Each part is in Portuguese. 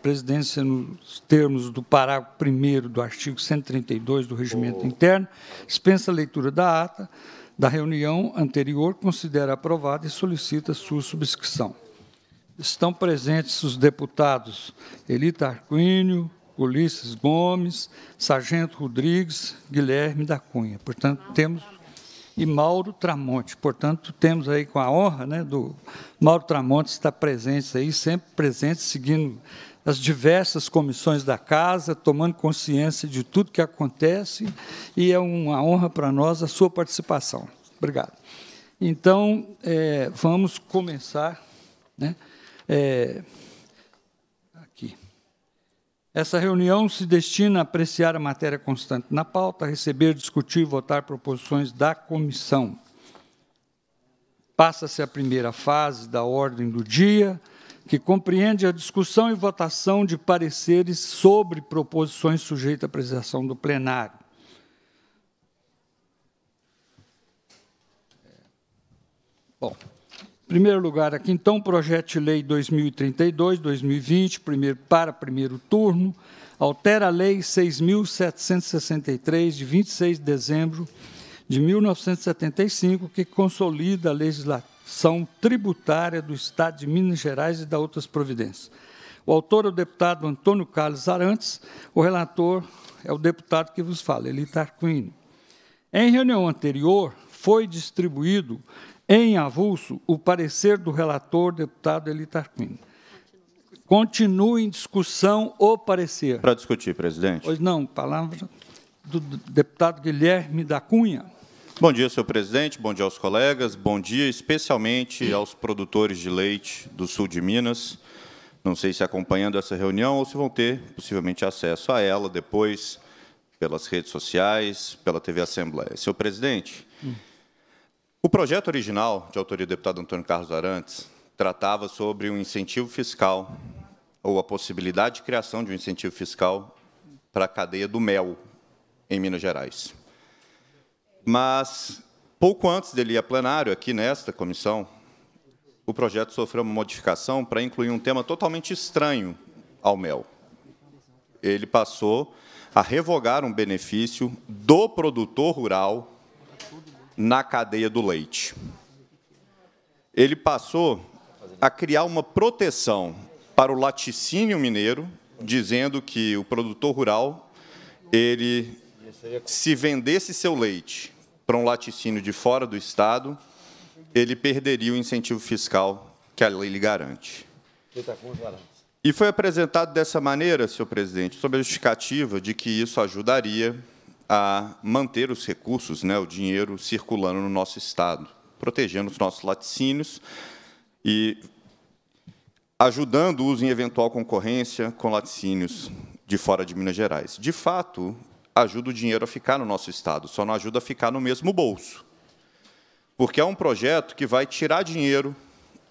presidência nos termos do parágrafo 1 do artigo 132 do Regimento oh. Interno, dispensa a leitura da ata da reunião anterior, considera aprovada e solicita sua subscrição. Estão presentes os deputados Elita Arquínio, Ulisses Gomes, Sargento Rodrigues, Guilherme da Cunha. Portanto, temos e Mauro Tramonte. Portanto, temos aí com a honra, né, do Mauro Tramonte estar presente aí, sempre presente, seguindo as diversas comissões da casa, tomando consciência de tudo que acontece, e é uma honra para nós a sua participação. Obrigado. Então, é, vamos começar. Né? É, aqui. Essa reunião se destina a apreciar a matéria constante na pauta, receber, discutir e votar proposições da comissão. Passa-se a primeira fase da ordem do dia, que compreende a discussão e votação de pareceres sobre proposições sujeitas à apreciação do plenário. Bom, em primeiro lugar, aqui então, o projeto de lei 2032-2020, primeiro, para primeiro turno, altera a Lei 6.763, de 26 de dezembro de 1975, que consolida a legislação são tributária do Estado de Minas Gerais e da outras providências. O autor é o deputado Antônio Carlos Arantes, o relator é o deputado que vos fala, Eli Tarquino. Em reunião anterior, foi distribuído em avulso o parecer do relator, deputado Eli Tarquino. Continua em discussão o parecer. Para discutir, presidente. Pois não, palavra do deputado Guilherme da Cunha. Bom dia, senhor presidente, bom dia aos colegas, bom dia especialmente aos produtores de leite do sul de Minas. Não sei se acompanhando essa reunião ou se vão ter, possivelmente, acesso a ela depois pelas redes sociais, pela TV Assembleia. Senhor presidente, hum. o projeto original de autoria do deputado Antônio Carlos Arantes tratava sobre um incentivo fiscal ou a possibilidade de criação de um incentivo fiscal para a cadeia do mel em Minas Gerais. Mas, pouco antes dele ir a plenário, aqui nesta comissão, o projeto sofreu uma modificação para incluir um tema totalmente estranho ao mel. Ele passou a revogar um benefício do produtor rural na cadeia do leite. Ele passou a criar uma proteção para o laticínio mineiro, dizendo que o produtor rural ele se vendesse seu leite para um laticínio de fora do Estado, ele perderia o incentivo fiscal que a lei lhe garante. E foi apresentado dessa maneira, senhor presidente, sob a justificativa de que isso ajudaria a manter os recursos, né, o dinheiro circulando no nosso Estado, protegendo os nossos laticínios e ajudando-os em eventual concorrência com laticínios de fora de Minas Gerais. De fato, ajuda o dinheiro a ficar no nosso Estado, só não ajuda a ficar no mesmo bolso. Porque é um projeto que vai tirar dinheiro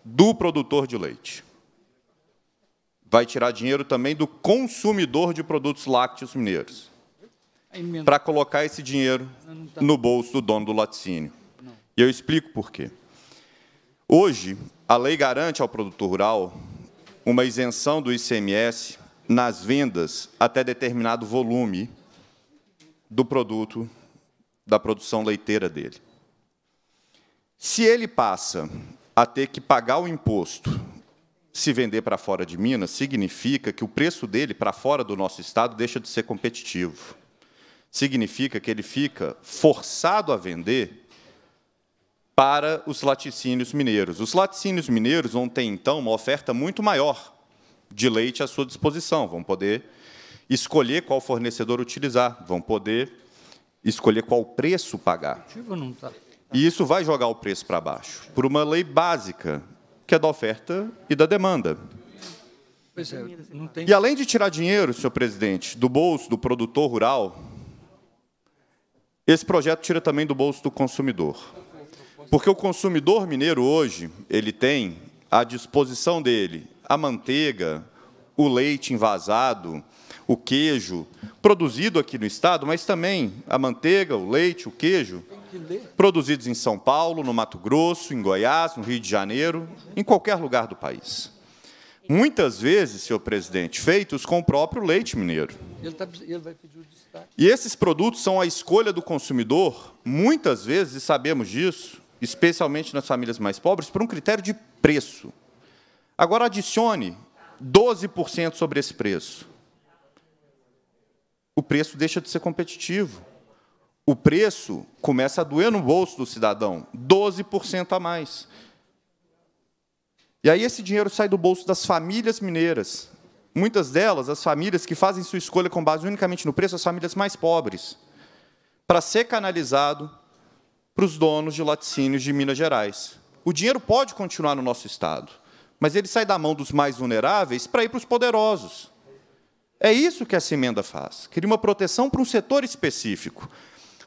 do produtor de leite. Vai tirar dinheiro também do consumidor de produtos lácteos mineiros. É Para colocar esse dinheiro no bolso do dono do laticínio. E eu explico por quê. Hoje, a lei garante ao produtor rural uma isenção do ICMS nas vendas até determinado volume do produto da produção leiteira dele. Se ele passa a ter que pagar o imposto se vender para fora de Minas, significa que o preço dele para fora do nosso estado deixa de ser competitivo. Significa que ele fica forçado a vender para os laticínios mineiros. Os laticínios mineiros vão ter, então, uma oferta muito maior de leite à sua disposição, vão poder escolher qual fornecedor utilizar, vão poder escolher qual preço pagar. Tá. E isso vai jogar o preço para baixo, por uma lei básica, que é da oferta e da demanda. É, e além de tirar dinheiro, senhor presidente, do bolso do produtor rural, esse projeto tira também do bolso do consumidor. Porque o consumidor mineiro hoje, ele tem à disposição dele a manteiga, o leite envasado, o queijo, produzido aqui no estado, mas também a manteiga, o leite, o queijo, produzidos em São Paulo, no Mato Grosso, em Goiás, no Rio de Janeiro, em qualquer lugar do país. Muitas vezes, senhor presidente, feitos com o próprio leite mineiro. Tá e esses produtos são a escolha do consumidor, muitas vezes, e sabemos disso, especialmente nas famílias mais pobres, por um critério de preço. Agora adicione 12% sobre esse preço o preço deixa de ser competitivo. O preço começa a doer no bolso do cidadão, 12% a mais. E aí esse dinheiro sai do bolso das famílias mineiras. Muitas delas, as famílias que fazem sua escolha com base unicamente no preço, as famílias mais pobres, para ser canalizado para os donos de laticínios de Minas Gerais. O dinheiro pode continuar no nosso Estado, mas ele sai da mão dos mais vulneráveis para ir para os poderosos. É isso que essa emenda faz. Cria uma proteção para um setor específico.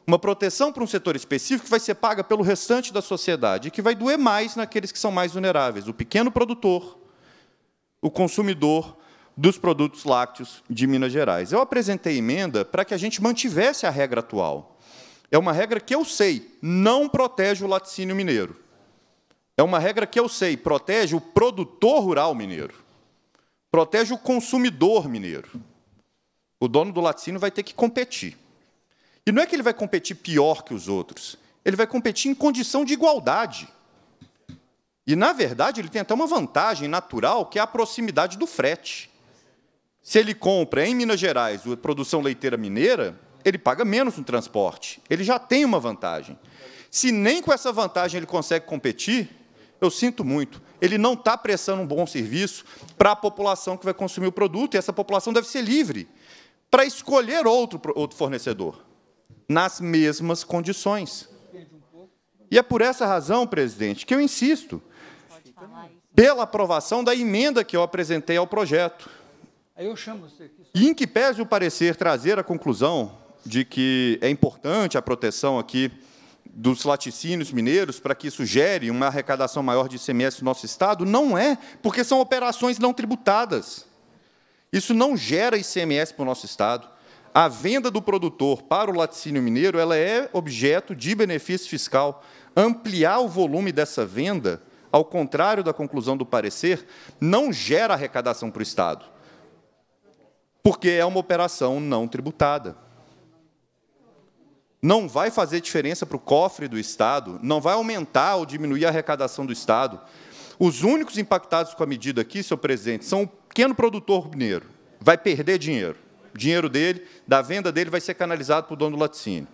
Uma proteção para um setor específico que vai ser paga pelo restante da sociedade e que vai doer mais naqueles que são mais vulneráveis: o pequeno produtor, o consumidor dos produtos lácteos de Minas Gerais. Eu apresentei emenda para que a gente mantivesse a regra atual. É uma regra que eu sei, não protege o laticínio mineiro. É uma regra que eu sei, protege o produtor rural mineiro protege o consumidor mineiro. O dono do laticínio vai ter que competir. E não é que ele vai competir pior que os outros, ele vai competir em condição de igualdade. E, na verdade, ele tem até uma vantagem natural, que é a proximidade do frete. Se ele compra em Minas Gerais a produção leiteira mineira, ele paga menos no transporte. Ele já tem uma vantagem. Se nem com essa vantagem ele consegue competir, eu sinto muito ele não está prestando um bom serviço para a população que vai consumir o produto, e essa população deve ser livre para escolher outro, outro fornecedor, nas mesmas condições. E é por essa razão, presidente, que eu insisto pela aprovação da emenda que eu apresentei ao projeto. E em que pese o parecer trazer a conclusão de que é importante a proteção aqui dos laticínios mineiros para que isso gere uma arrecadação maior de ICMS no nosso Estado? Não é, porque são operações não tributadas. Isso não gera ICMS para o nosso Estado. A venda do produtor para o laticínio mineiro ela é objeto de benefício fiscal. Ampliar o volume dessa venda, ao contrário da conclusão do parecer, não gera arrecadação para o Estado, porque é uma operação não tributada não vai fazer diferença para o cofre do Estado, não vai aumentar ou diminuir a arrecadação do Estado. Os únicos impactados com a medida aqui, senhor presidente, são o pequeno produtor mineiro. Vai perder dinheiro. O dinheiro dele, da venda dele, vai ser canalizado para o dono do laticínio.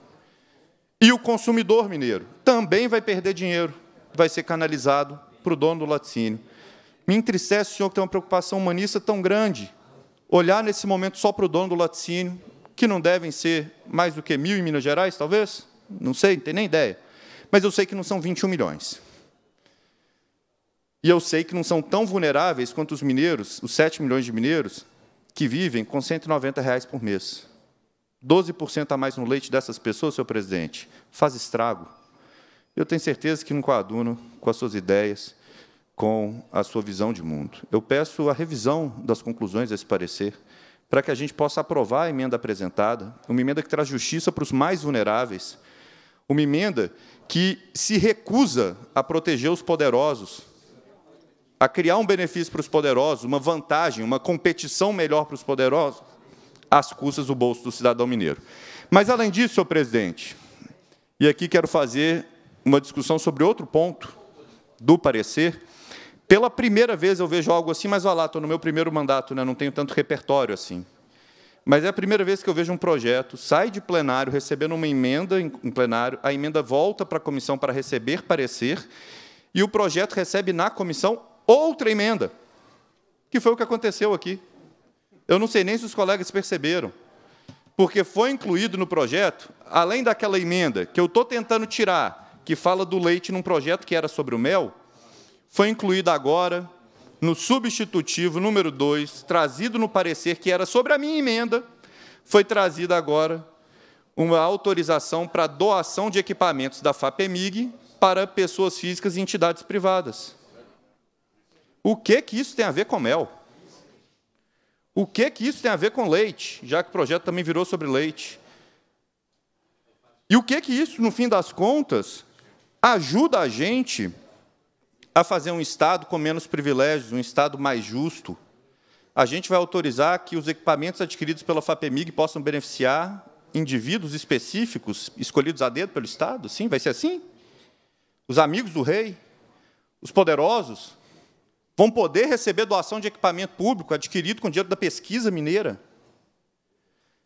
E o consumidor mineiro também vai perder dinheiro, vai ser canalizado para o dono do laticínio. Me entristece, senhor, que tem uma preocupação humanista tão grande. Olhar nesse momento só para o dono do laticínio que não devem ser mais do que mil em Minas Gerais, talvez? Não sei, não tenho nem ideia. Mas eu sei que não são 21 milhões. E eu sei que não são tão vulneráveis quanto os mineiros, os 7 milhões de mineiros, que vivem com 190 reais por mês. 12% a mais no leite dessas pessoas, senhor presidente, faz estrago. Eu tenho certeza que não coaduno com as suas ideias, com a sua visão de mundo. Eu peço a revisão das conclusões desse parecer para que a gente possa aprovar a emenda apresentada, uma emenda que traz justiça para os mais vulneráveis, uma emenda que se recusa a proteger os poderosos, a criar um benefício para os poderosos, uma vantagem, uma competição melhor para os poderosos, às custas do bolso do cidadão mineiro. Mas, além disso, senhor presidente, e aqui quero fazer uma discussão sobre outro ponto do parecer, pela primeira vez eu vejo algo assim, mas olha lá, estou no meu primeiro mandato, né? não tenho tanto repertório assim. Mas é a primeira vez que eu vejo um projeto, sai de plenário, recebendo uma emenda em plenário, a emenda volta para a comissão para receber parecer, e o projeto recebe na comissão outra emenda, que foi o que aconteceu aqui. Eu não sei nem se os colegas perceberam, porque foi incluído no projeto, além daquela emenda que eu estou tentando tirar, que fala do leite num projeto que era sobre o mel, foi incluída agora no substitutivo número 2, trazido no parecer que era sobre a minha emenda, foi trazida agora uma autorização para doação de equipamentos da FAPEMIG para pessoas físicas e entidades privadas. O que que isso tem a ver com mel? O que que isso tem a ver com leite, já que o projeto também virou sobre leite? E o que que isso, no fim das contas, ajuda a gente a fazer um Estado com menos privilégios, um Estado mais justo, a gente vai autorizar que os equipamentos adquiridos pela FAPEMIG possam beneficiar indivíduos específicos, escolhidos a dedo pelo Estado? Sim, vai ser assim? Os amigos do rei, os poderosos, vão poder receber doação de equipamento público adquirido com dinheiro da pesquisa mineira?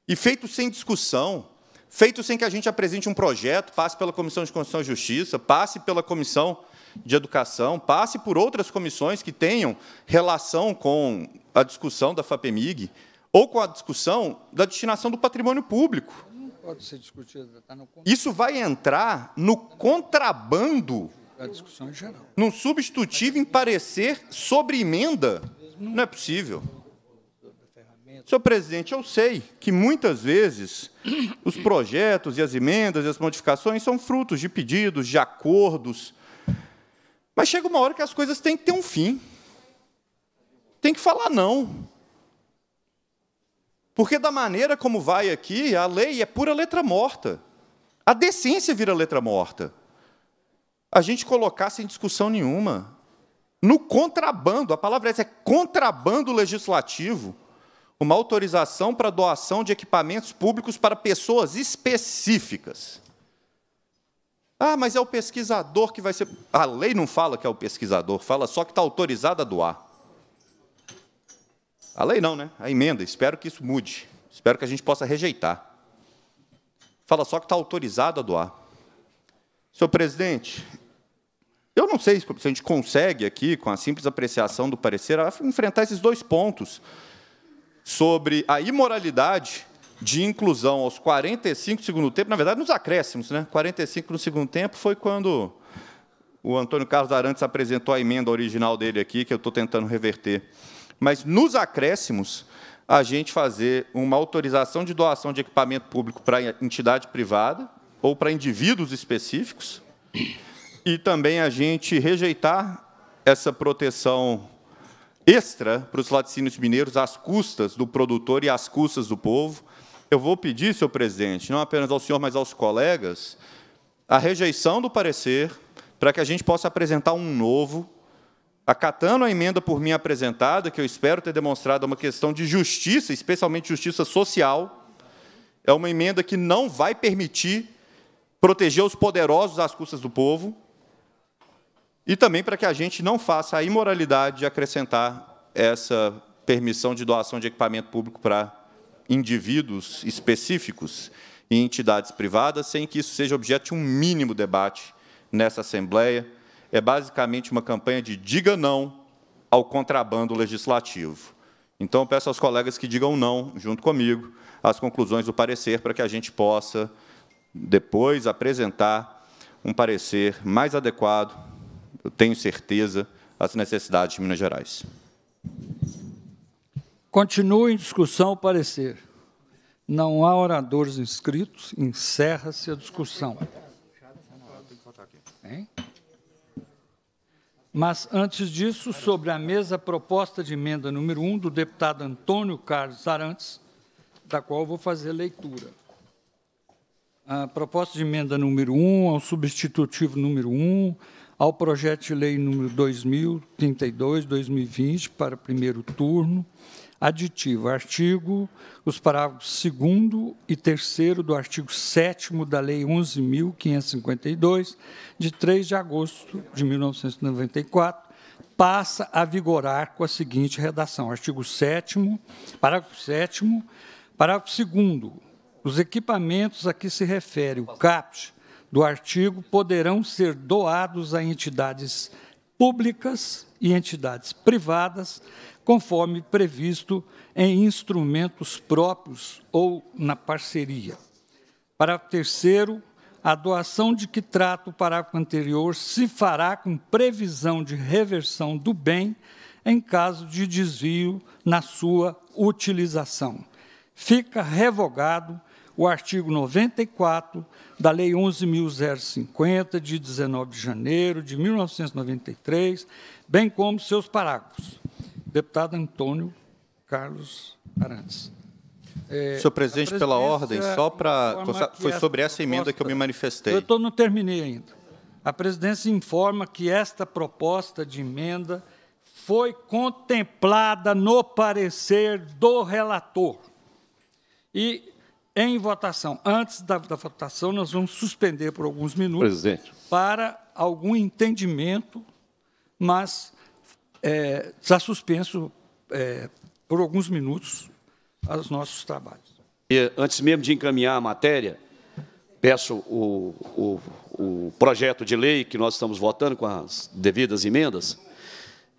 E feito sem discussão, feito sem que a gente apresente um projeto, passe pela Comissão de Constituição e Justiça, passe pela Comissão de Educação, passe por outras comissões que tenham relação com a discussão da FAPEMIG ou com a discussão da destinação do patrimônio público. Pode ser discutido. Tá no... Isso vai entrar no contrabando no discussão em geral. Num substitutivo em parecer sobre emenda? Não é possível. Senhor presidente, eu sei que muitas vezes os projetos e as emendas e as modificações são frutos de pedidos, de acordos, mas chega uma hora que as coisas têm que ter um fim. Tem que falar não. Porque da maneira como vai aqui, a lei é pura letra morta. A decência vira letra morta. A gente colocar sem discussão nenhuma. No contrabando, a palavra essa é contrabando legislativo, uma autorização para doação de equipamentos públicos para pessoas específicas. Ah, mas é o pesquisador que vai ser. A lei não fala que é o pesquisador, fala só que está autorizada a doar. A lei não, né? A emenda. Espero que isso mude. Espero que a gente possa rejeitar. Fala só que está autorizado a doar. Senhor presidente, eu não sei se a gente consegue aqui, com a simples apreciação do parecer, enfrentar esses dois pontos sobre a imoralidade de inclusão aos 45 do segundo tempo, na verdade, nos acréscimos, né? 45 no segundo tempo foi quando o Antônio Carlos Arantes apresentou a emenda original dele aqui, que eu estou tentando reverter. Mas nos acréscimos, a gente fazer uma autorização de doação de equipamento público para entidade privada ou para indivíduos específicos, e também a gente rejeitar essa proteção extra para os laticínios mineiros às custas do produtor e às custas do povo, eu vou pedir, senhor presidente, não apenas ao senhor, mas aos colegas, a rejeição do parecer para que a gente possa apresentar um novo, acatando a emenda por mim apresentada, que eu espero ter demonstrado uma questão de justiça, especialmente justiça social. É uma emenda que não vai permitir proteger os poderosos às custas do povo e também para que a gente não faça a imoralidade de acrescentar essa permissão de doação de equipamento público para indivíduos específicos e entidades privadas, sem que isso seja objeto de um mínimo debate nessa Assembleia. É basicamente uma campanha de diga não ao contrabando legislativo. Então, peço aos colegas que digam não, junto comigo, às conclusões do parecer, para que a gente possa, depois, apresentar um parecer mais adequado, eu tenho certeza, às necessidades de Minas Gerais. Continua em discussão o parecer. Não há oradores inscritos, encerra-se a discussão. Hein? Mas, antes disso, sobre a mesa, proposta de emenda número 1 um, do deputado Antônio Carlos Arantes, da qual vou fazer leitura. A proposta de emenda número 1 um, ao substitutivo número 1, um, ao projeto de lei número 2032, 2020, para primeiro turno, aditivo. Artigo, os parágrafos 2 e 3 do artigo 7 da Lei 11.552, de 3 de agosto de 1994, passa a vigorar com a seguinte redação. Artigo 7 parágrafo 7 parágrafo 2 os equipamentos a que se refere o CAPT do artigo poderão ser doados a entidades públicas e entidades privadas conforme previsto em instrumentos próprios ou na parceria. Parágrafo terceiro, a doação de que trata o parágrafo anterior se fará com previsão de reversão do bem em caso de desvio na sua utilização. Fica revogado o artigo 94 da Lei 11.050, de 19 de janeiro de 1993, bem como seus parágrafos. Deputado Antônio Carlos Arantes. É, Senhor presidente, pela ordem, só para. É foi sobre essa proposta, emenda que eu me manifestei. Eu tô, não terminei ainda. A presidência informa que esta proposta de emenda foi contemplada no parecer do relator. E em votação. Antes da, da votação, nós vamos suspender por alguns minutos presidente. para algum entendimento, mas é, está é, suspenso é, por alguns minutos os nossos trabalhos. E, antes mesmo de encaminhar a matéria, peço o, o, o projeto de lei que nós estamos votando com as devidas emendas.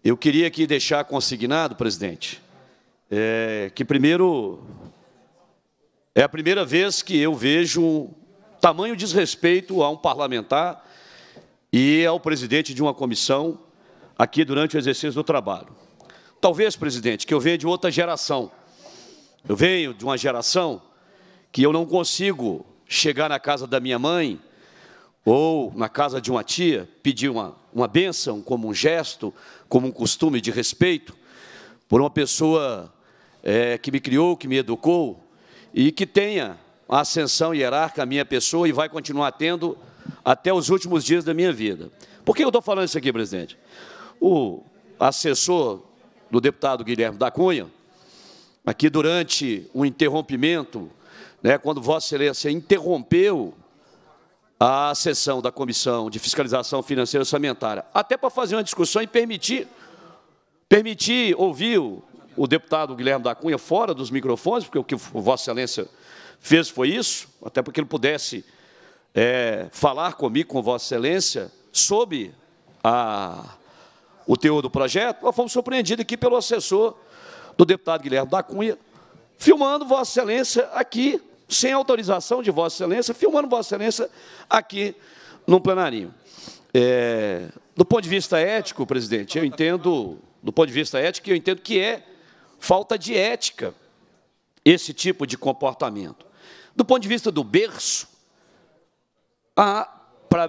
Eu queria aqui deixar consignado, presidente, é, que primeiro é a primeira vez que eu vejo tamanho desrespeito a um parlamentar e ao presidente de uma comissão aqui durante o exercício do trabalho. Talvez, presidente, que eu venha de outra geração. Eu venho de uma geração que eu não consigo chegar na casa da minha mãe ou na casa de uma tia, pedir uma, uma bênção como um gesto, como um costume de respeito, por uma pessoa é, que me criou, que me educou e que tenha a ascensão hierárquica à minha pessoa e vai continuar tendo até os últimos dias da minha vida. Por que eu estou falando isso aqui, presidente? o assessor do deputado Guilherme da Cunha, aqui durante o interrompimento, né, quando Vossa Excelência interrompeu a sessão da Comissão de Fiscalização Financeira Orçamentária, até para fazer uma discussão e permitir, permitir ouvir o, o deputado Guilherme da Cunha fora dos microfones, porque o que Vossa Excelência fez foi isso, até para que ele pudesse é, falar comigo, com Vossa Excelência, sobre a o teor do projeto, nós fomos surpreendidos aqui pelo assessor do deputado Guilherme da Cunha, filmando Vossa Excelência aqui, sem autorização de Vossa Excelência, filmando Vossa Excelência aqui no plenarinho. É, do ponto de vista ético, presidente, eu entendo, do ponto de vista ético, eu entendo que é falta de ética esse tipo de comportamento. Do ponto de vista do berço, pra,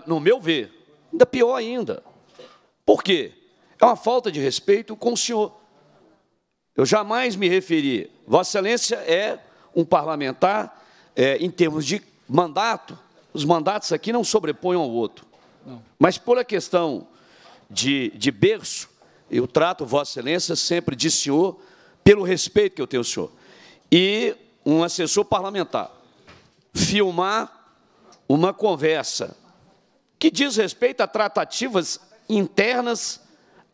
no meu ver, ainda pior ainda. Por quê? É uma falta de respeito com o senhor. Eu jamais me referi. Vossa Excelência é um parlamentar é, em termos de mandato. Os mandatos aqui não sobrepõem ao outro. Não. Mas por a questão de, de berço, eu trato Vossa Excelência sempre de senhor, pelo respeito que eu tenho ao senhor. E um assessor parlamentar filmar uma conversa que diz respeito a tratativas internas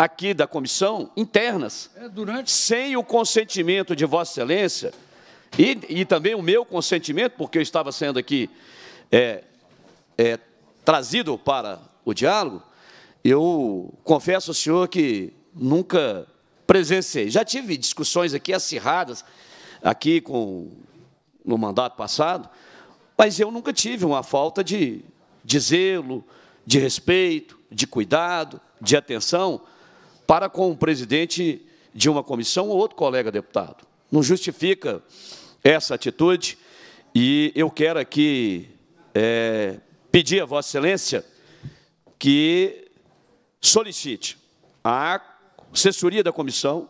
aqui da comissão, internas, é, durante... sem o consentimento de Vossa Excelência e, e, também o meu consentimento, porque eu estava sendo aqui é, é, trazido para o diálogo, eu confesso ao senhor que nunca presenciei. Já tive discussões aqui acirradas, aqui com, no mandato passado, mas eu nunca tive uma falta de, de zelo, de respeito, de cuidado, de atenção para com o presidente de uma comissão ou outro colega deputado. Não justifica essa atitude e eu quero aqui é, pedir a Vossa Excelência que solicite à assessoria da comissão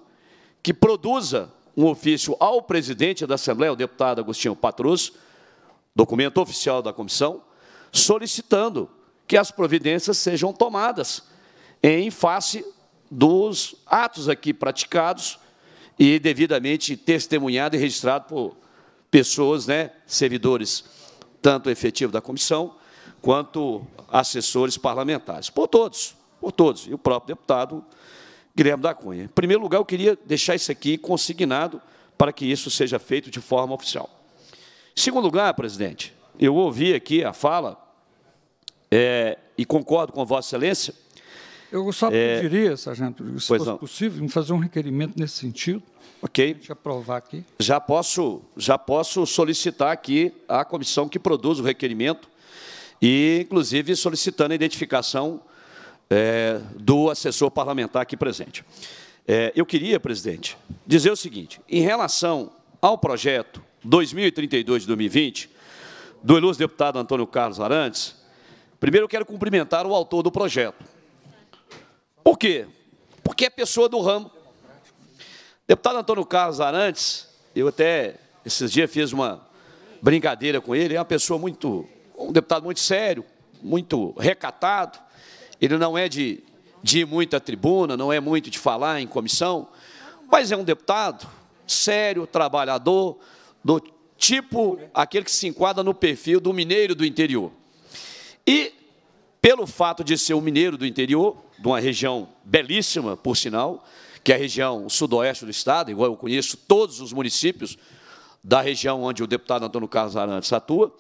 que produza um ofício ao presidente da Assembleia, o deputado Agostinho Patrus, documento oficial da comissão, solicitando que as providências sejam tomadas em face dos atos aqui praticados e devidamente testemunhado e registrado por pessoas, né, servidores, tanto efetivo da comissão quanto assessores parlamentares, por todos, por todos, e o próprio deputado Guilherme da Cunha. Em primeiro lugar, eu queria deixar isso aqui consignado para que isso seja feito de forma oficial. Em segundo lugar, presidente, eu ouvi aqui a fala, é, e concordo com Vossa Excelência, eu só é, pediria, é, sargento, se fosse não. possível, me fazer um requerimento nesse sentido. Ok. Deixa aprovar aqui. Já posso, já posso solicitar aqui à comissão que produz o requerimento e, inclusive, solicitando a identificação é, do assessor parlamentar aqui presente. É, eu queria, presidente, dizer o seguinte, em relação ao projeto 2032 de 2020, do ilustre deputado Antônio Carlos Arantes, primeiro eu quero cumprimentar o autor do projeto, por quê? Porque é pessoa do ramo. Deputado Antônio Carlos Arantes, eu até esses dias fiz uma brincadeira com ele, é uma pessoa muito, um deputado muito sério, muito recatado, ele não é de, de ir muito à tribuna, não é muito de falar em comissão, mas é um deputado sério, trabalhador, do tipo aquele que se enquadra no perfil do mineiro do interior. E, pelo fato de ser um mineiro do interior, de uma região belíssima, por sinal, que é a região sudoeste do estado, igual eu conheço todos os municípios da região onde o deputado Antônio Carlos Arantes atua,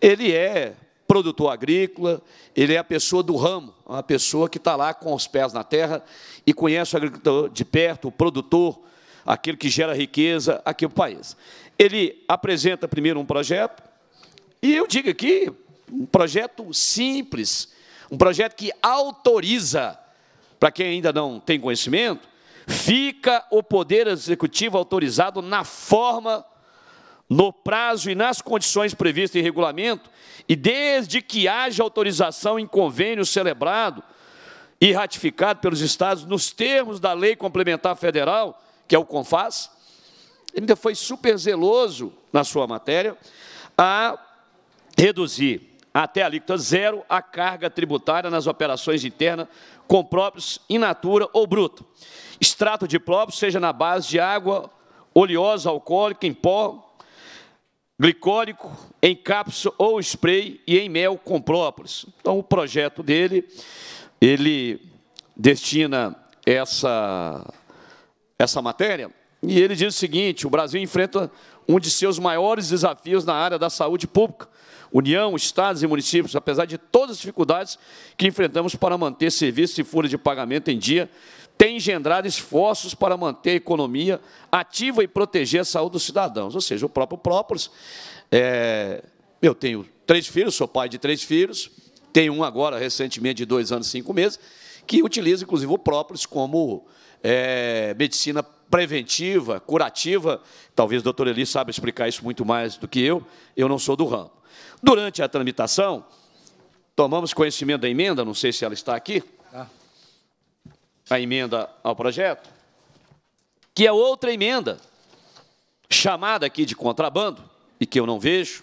ele é produtor agrícola, ele é a pessoa do ramo, é uma pessoa que está lá com os pés na terra e conhece o agricultor de perto, o produtor, aquele que gera riqueza aqui no país. Ele apresenta primeiro um projeto, e eu digo aqui, um projeto simples, um projeto que autoriza, para quem ainda não tem conhecimento, fica o Poder Executivo autorizado na forma, no prazo e nas condições previstas em regulamento, e desde que haja autorização em convênio celebrado e ratificado pelos Estados nos termos da Lei Complementar Federal, que é o CONFAS, ele ainda foi super zeloso na sua matéria a reduzir até alíquota zero a carga tributária nas operações internas com próprios in natura ou bruto. Extrato de próprios, seja na base de água oleosa, alcoólica, em pó, glicólico, em cápsula ou spray e em mel com própolis. Então, o projeto dele, ele destina essa, essa matéria e ele diz o seguinte, o Brasil enfrenta um de seus maiores desafios na área da saúde pública, União, estados e municípios, apesar de todas as dificuldades que enfrentamos para manter serviços e folha de pagamento em dia, tem engendrado esforços para manter a economia ativa e proteger a saúde dos cidadãos. Ou seja, o próprio Própolis. É, eu tenho três filhos, sou pai de três filhos, tenho um agora, recentemente, de dois anos e cinco meses, que utiliza, inclusive, o Própolis como é, medicina preventiva, curativa. Talvez o doutor Eli saiba explicar isso muito mais do que eu, eu não sou do ramo. Durante a tramitação, tomamos conhecimento da emenda, não sei se ela está aqui, tá. a emenda ao projeto, que é outra emenda, chamada aqui de contrabando, e que eu não vejo,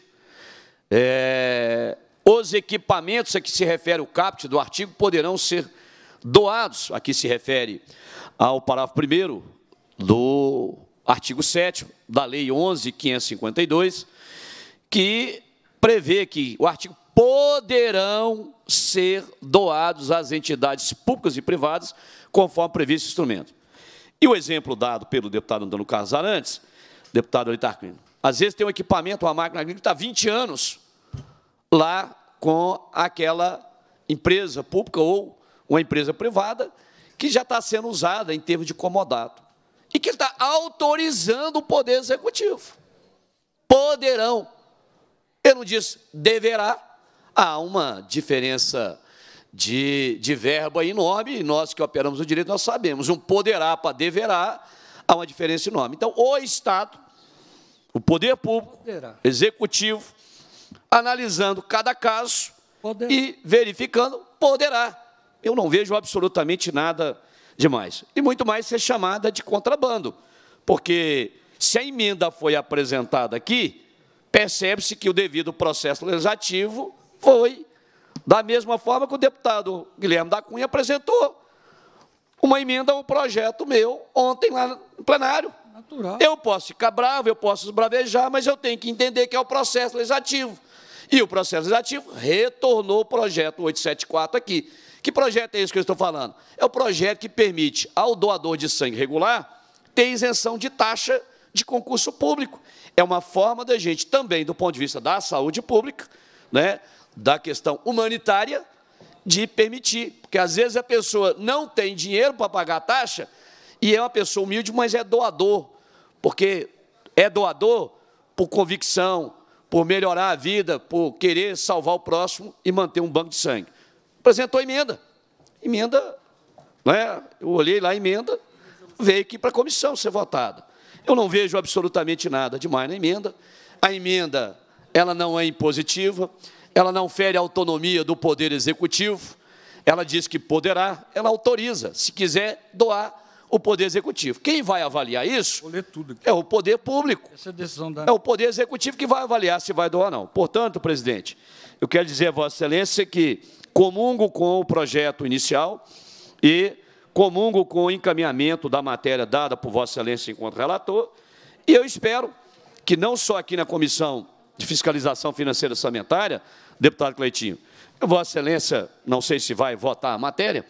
é, os equipamentos a que se refere o caput do artigo poderão ser doados, a que se refere ao parágrafo 1 do artigo 7 da Lei 11.552, que prevê que o artigo poderão ser doados às entidades públicas e privadas, conforme previsto no instrumento. E o exemplo dado pelo deputado Antônio Carlos Arantes, deputado Alitarquino, às vezes tem um equipamento, uma máquina agrícola que está 20 anos lá com aquela empresa pública ou uma empresa privada que já está sendo usada em termos de comodato e que ele está autorizando o Poder Executivo. Poderão ele não diz deverá. Há uma diferença de, de verbo aí, nome, e nós que operamos o direito, nós sabemos. Um poderá para deverá, há uma diferença de nome. Então, o Estado, o poder público, poderá. executivo, analisando cada caso poderá. e verificando, poderá. Eu não vejo absolutamente nada demais. E muito mais ser chamada de contrabando, porque se a emenda foi apresentada aqui, Percebe-se que o devido processo legislativo foi da mesma forma que o deputado Guilherme da Cunha apresentou uma emenda ao projeto meu ontem lá no plenário. Natural. Eu posso ficar bravo, eu posso esbravejar, mas eu tenho que entender que é o processo legislativo. E o processo legislativo retornou o projeto 874 aqui. Que projeto é esse que eu estou falando? É o projeto que permite ao doador de sangue regular ter isenção de taxa de concurso público. É uma forma da gente também, do ponto de vista da saúde pública, né, da questão humanitária, de permitir. Porque, às vezes, a pessoa não tem dinheiro para pagar a taxa e é uma pessoa humilde, mas é doador. Porque é doador por convicção, por melhorar a vida, por querer salvar o próximo e manter um banco de sangue. Apresentou emenda. Emenda, né? eu olhei lá a emenda, veio aqui para a comissão ser votada. Eu não vejo absolutamente nada demais na emenda. A emenda, ela não é impositiva, ela não fere a autonomia do Poder Executivo, ela diz que poderá, ela autoriza, se quiser, doar o Poder Executivo. Quem vai avaliar isso é o Poder Público. É da... É o Poder Executivo que vai avaliar se vai doar ou não. Portanto, presidente, eu quero dizer a Vossa Excelência que comungo com o projeto inicial e comungo com o encaminhamento da matéria dada por Vossa Excelência enquanto relator, e eu espero que não só aqui na Comissão de Fiscalização Financeira e Orçamentária, deputado Cleitinho, Vossa Excelência, não sei se vai votar a matéria,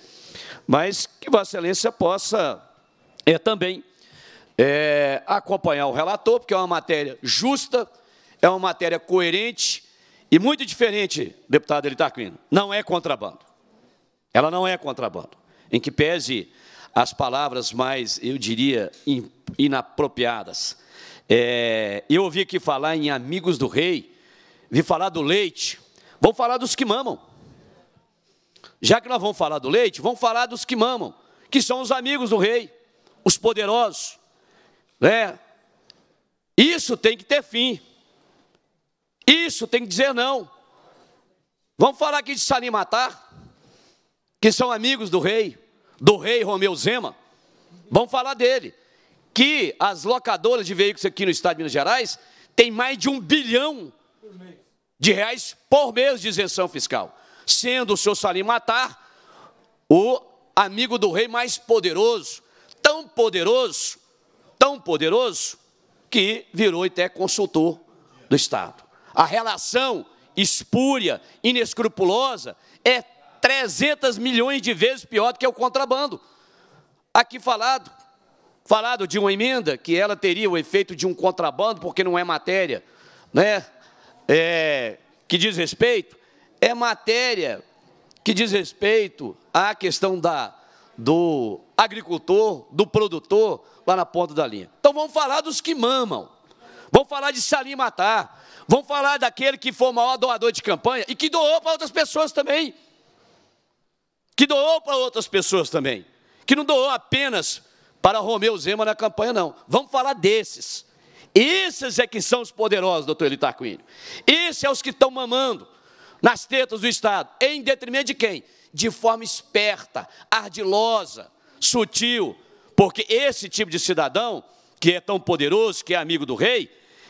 mas que Vossa Excelência possa é, também é, acompanhar o relator, porque é uma matéria justa, é uma matéria coerente e muito diferente, deputado Elitarquino, não é contrabando. Ela não é contrabando em que pese as palavras mais, eu diria, inapropriadas. É, eu ouvi aqui falar em amigos do rei, vi falar do leite, vamos falar dos que mamam. Já que nós vamos falar do leite, vamos falar dos que mamam, que são os amigos do rei, os poderosos. Né? Isso tem que ter fim. Isso tem que dizer não. Vamos falar aqui de Salimatar, que são amigos do rei do rei Romeu Zema, vamos falar dele, que as locadoras de veículos aqui no estado de Minas Gerais têm mais de um bilhão de reais por mês de isenção fiscal, sendo o seu Salim Matar o amigo do rei mais poderoso, tão poderoso, tão poderoso, que virou até consultor do Estado. A relação espúria, inescrupulosa, é 300 milhões de vezes pior do que o contrabando. Aqui falado, falado de uma emenda que ela teria o efeito de um contrabando, porque não é matéria, né? É, que diz respeito, é matéria que diz respeito à questão da, do agricultor, do produtor, lá na ponta da linha. Então vamos falar dos que mamam, vamos falar de salim matar, vamos falar daquele que foi o maior doador de campanha e que doou para outras pessoas também que doou para outras pessoas também, que não doou apenas para Romeu Zema na campanha, não. Vamos falar desses. Esses é que são os poderosos, doutor Elitar Coelho. Esses é os que estão mamando nas tetas do Estado, em detrimento de quem? De forma esperta, ardilosa, sutil, porque esse tipo de cidadão, que é tão poderoso, que é amigo do rei,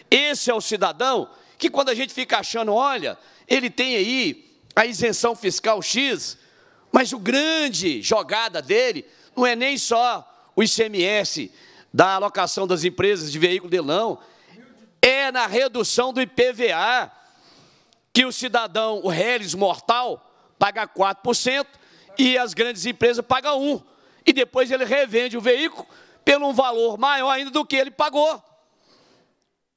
esse é o cidadão que quando a gente fica achando, olha, ele tem aí a isenção fiscal X, mas o grande jogada dele não é nem só o ICMS da alocação das empresas de veículo de lão, é na redução do IPVA, que o cidadão, o réis mortal, paga 4% e as grandes empresas pagam 1%. E depois ele revende o veículo pelo um valor maior ainda do que ele pagou.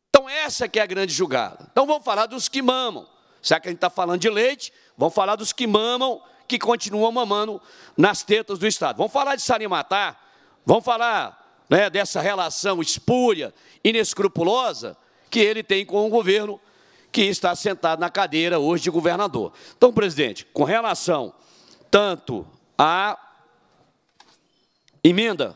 Então, essa que é a grande julgada. Então, vamos falar dos que mamam. será que a gente está falando de leite, vamos falar dos que mamam que continuam mamando nas tetas do Estado. Vamos falar de Sarimatá, vamos falar né, dessa relação espúria, inescrupulosa, que ele tem com o governo que está sentado na cadeira hoje de governador. Então, presidente, com relação tanto à emenda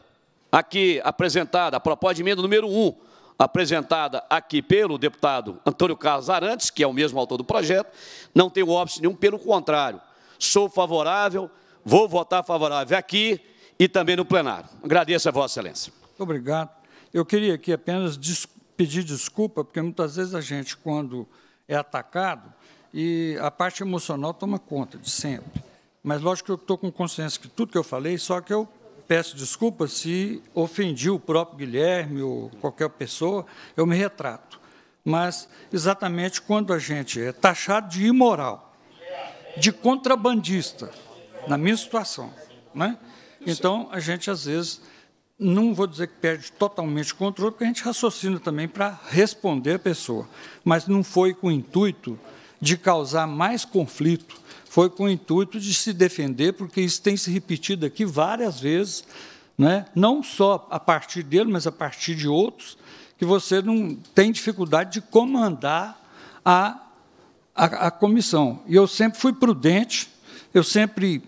aqui apresentada, a proposta de emenda número 1, apresentada aqui pelo deputado Antônio Carlos Arantes, que é o mesmo autor do projeto, não tem óbice nenhum, pelo contrário sou favorável, vou votar favorável aqui e também no plenário. Agradeço a Vossa Excelência. Muito obrigado. Eu queria aqui apenas des pedir desculpa, porque muitas vezes a gente, quando é atacado, e a parte emocional toma conta de sempre. Mas, lógico que eu estou com consciência que tudo que eu falei, só que eu peço desculpa se ofendi o próprio Guilherme ou qualquer pessoa, eu me retrato. Mas, exatamente quando a gente é taxado de imoral, de contrabandista, na minha situação. Né? Então, a gente, às vezes, não vou dizer que perde totalmente o controle, porque a gente raciocina também para responder a pessoa, mas não foi com o intuito de causar mais conflito, foi com o intuito de se defender, porque isso tem se repetido aqui várias vezes, né? não só a partir dele, mas a partir de outros, que você não tem dificuldade de comandar a a, a comissão. E eu sempre fui prudente, eu sempre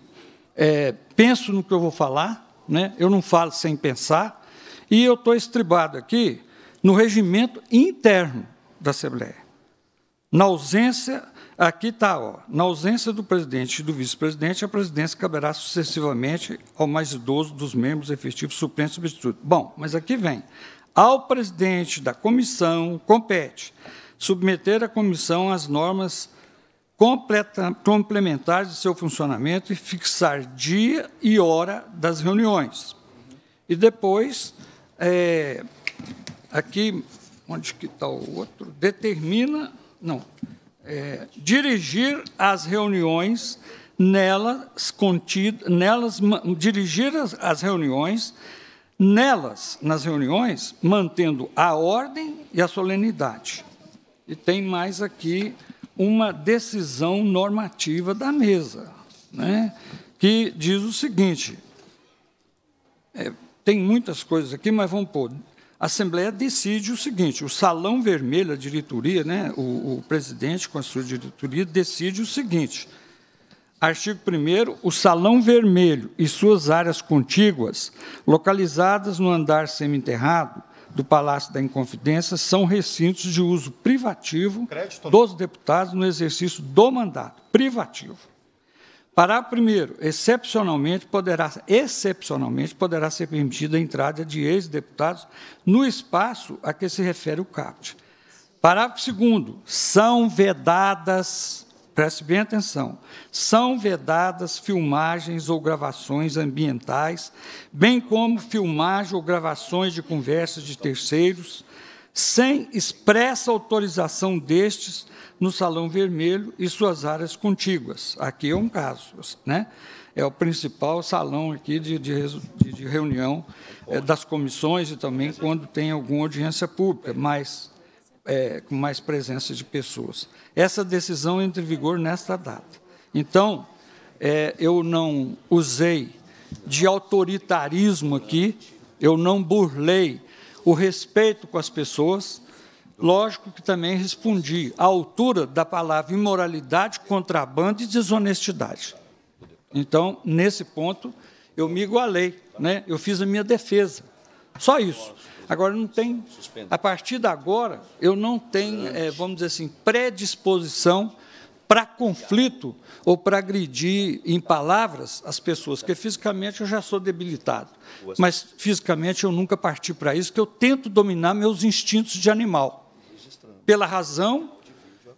é, penso no que eu vou falar, né? eu não falo sem pensar, e eu estou estribado aqui no regimento interno da Assembleia. Na ausência, aqui está, na ausência do presidente e do vice-presidente, a presidência caberá sucessivamente ao mais idoso dos membros efetivos suplente substituto. Bom, mas aqui vem. Ao presidente da comissão compete submeter à comissão as normas completa, complementares de seu funcionamento e fixar dia e hora das reuniões. E depois, é, aqui, onde que está o outro? Determina, não, é, dirigir as reuniões nelas contido, nelas dirigir as, as reuniões nelas, nas reuniões, mantendo a ordem e a solenidade e tem mais aqui uma decisão normativa da mesa, né, que diz o seguinte: é, tem muitas coisas aqui, mas vamos pôr. A Assembleia decide o seguinte: o Salão Vermelho, a diretoria, né, o, o presidente com a sua diretoria, decide o seguinte. Artigo 1 o Salão Vermelho e suas áreas contíguas, localizadas no andar semi-enterrado do Palácio da Inconfidência são recintos de uso privativo Crédito. dos deputados no exercício do mandato, privativo. Parágrafo 1 excepcionalmente poderá, excepcionalmente poderá ser permitida a entrada de ex-deputados no espaço a que se refere o CAPT. Parágrafo 2 são vedadas preste bem atenção, são vedadas filmagens ou gravações ambientais, bem como filmagem ou gravações de conversas de terceiros, sem expressa autorização destes no Salão Vermelho e suas áreas contíguas. Aqui é um caso, né? é o principal salão aqui de, de, de reunião é, das comissões e também quando tem alguma audiência pública, mas é, com mais presença de pessoas. Essa decisão entra em vigor nesta data. Então, é, eu não usei de autoritarismo aqui, eu não burlei o respeito com as pessoas. Lógico que também respondi à altura da palavra imoralidade, contrabando e desonestidade. Então, nesse ponto, eu me igualei, né? eu fiz a minha defesa. Só isso. Agora não tem. A partir de agora, eu não tenho, é, vamos dizer assim, predisposição para conflito ou para agredir em palavras as pessoas, porque fisicamente eu já sou debilitado. Mas fisicamente eu nunca parti para isso, que eu tento dominar meus instintos de animal, pela razão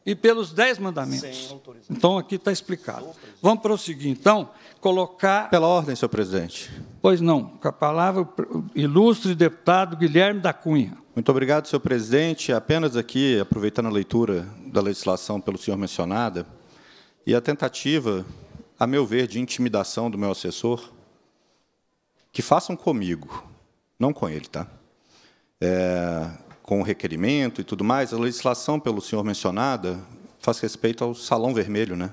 e pelos dez mandamentos. Então aqui está explicado. Vamos prosseguir, então, colocar. Pela ordem, senhor presidente. Pois não. Com a palavra, o ilustre deputado Guilherme da Cunha. Muito obrigado, senhor presidente. Apenas aqui, aproveitando a leitura da legislação pelo senhor mencionada, e a tentativa, a meu ver, de intimidação do meu assessor, que façam comigo, não com ele, tá? É, com o requerimento e tudo mais, a legislação pelo senhor mencionada faz respeito ao Salão Vermelho, né?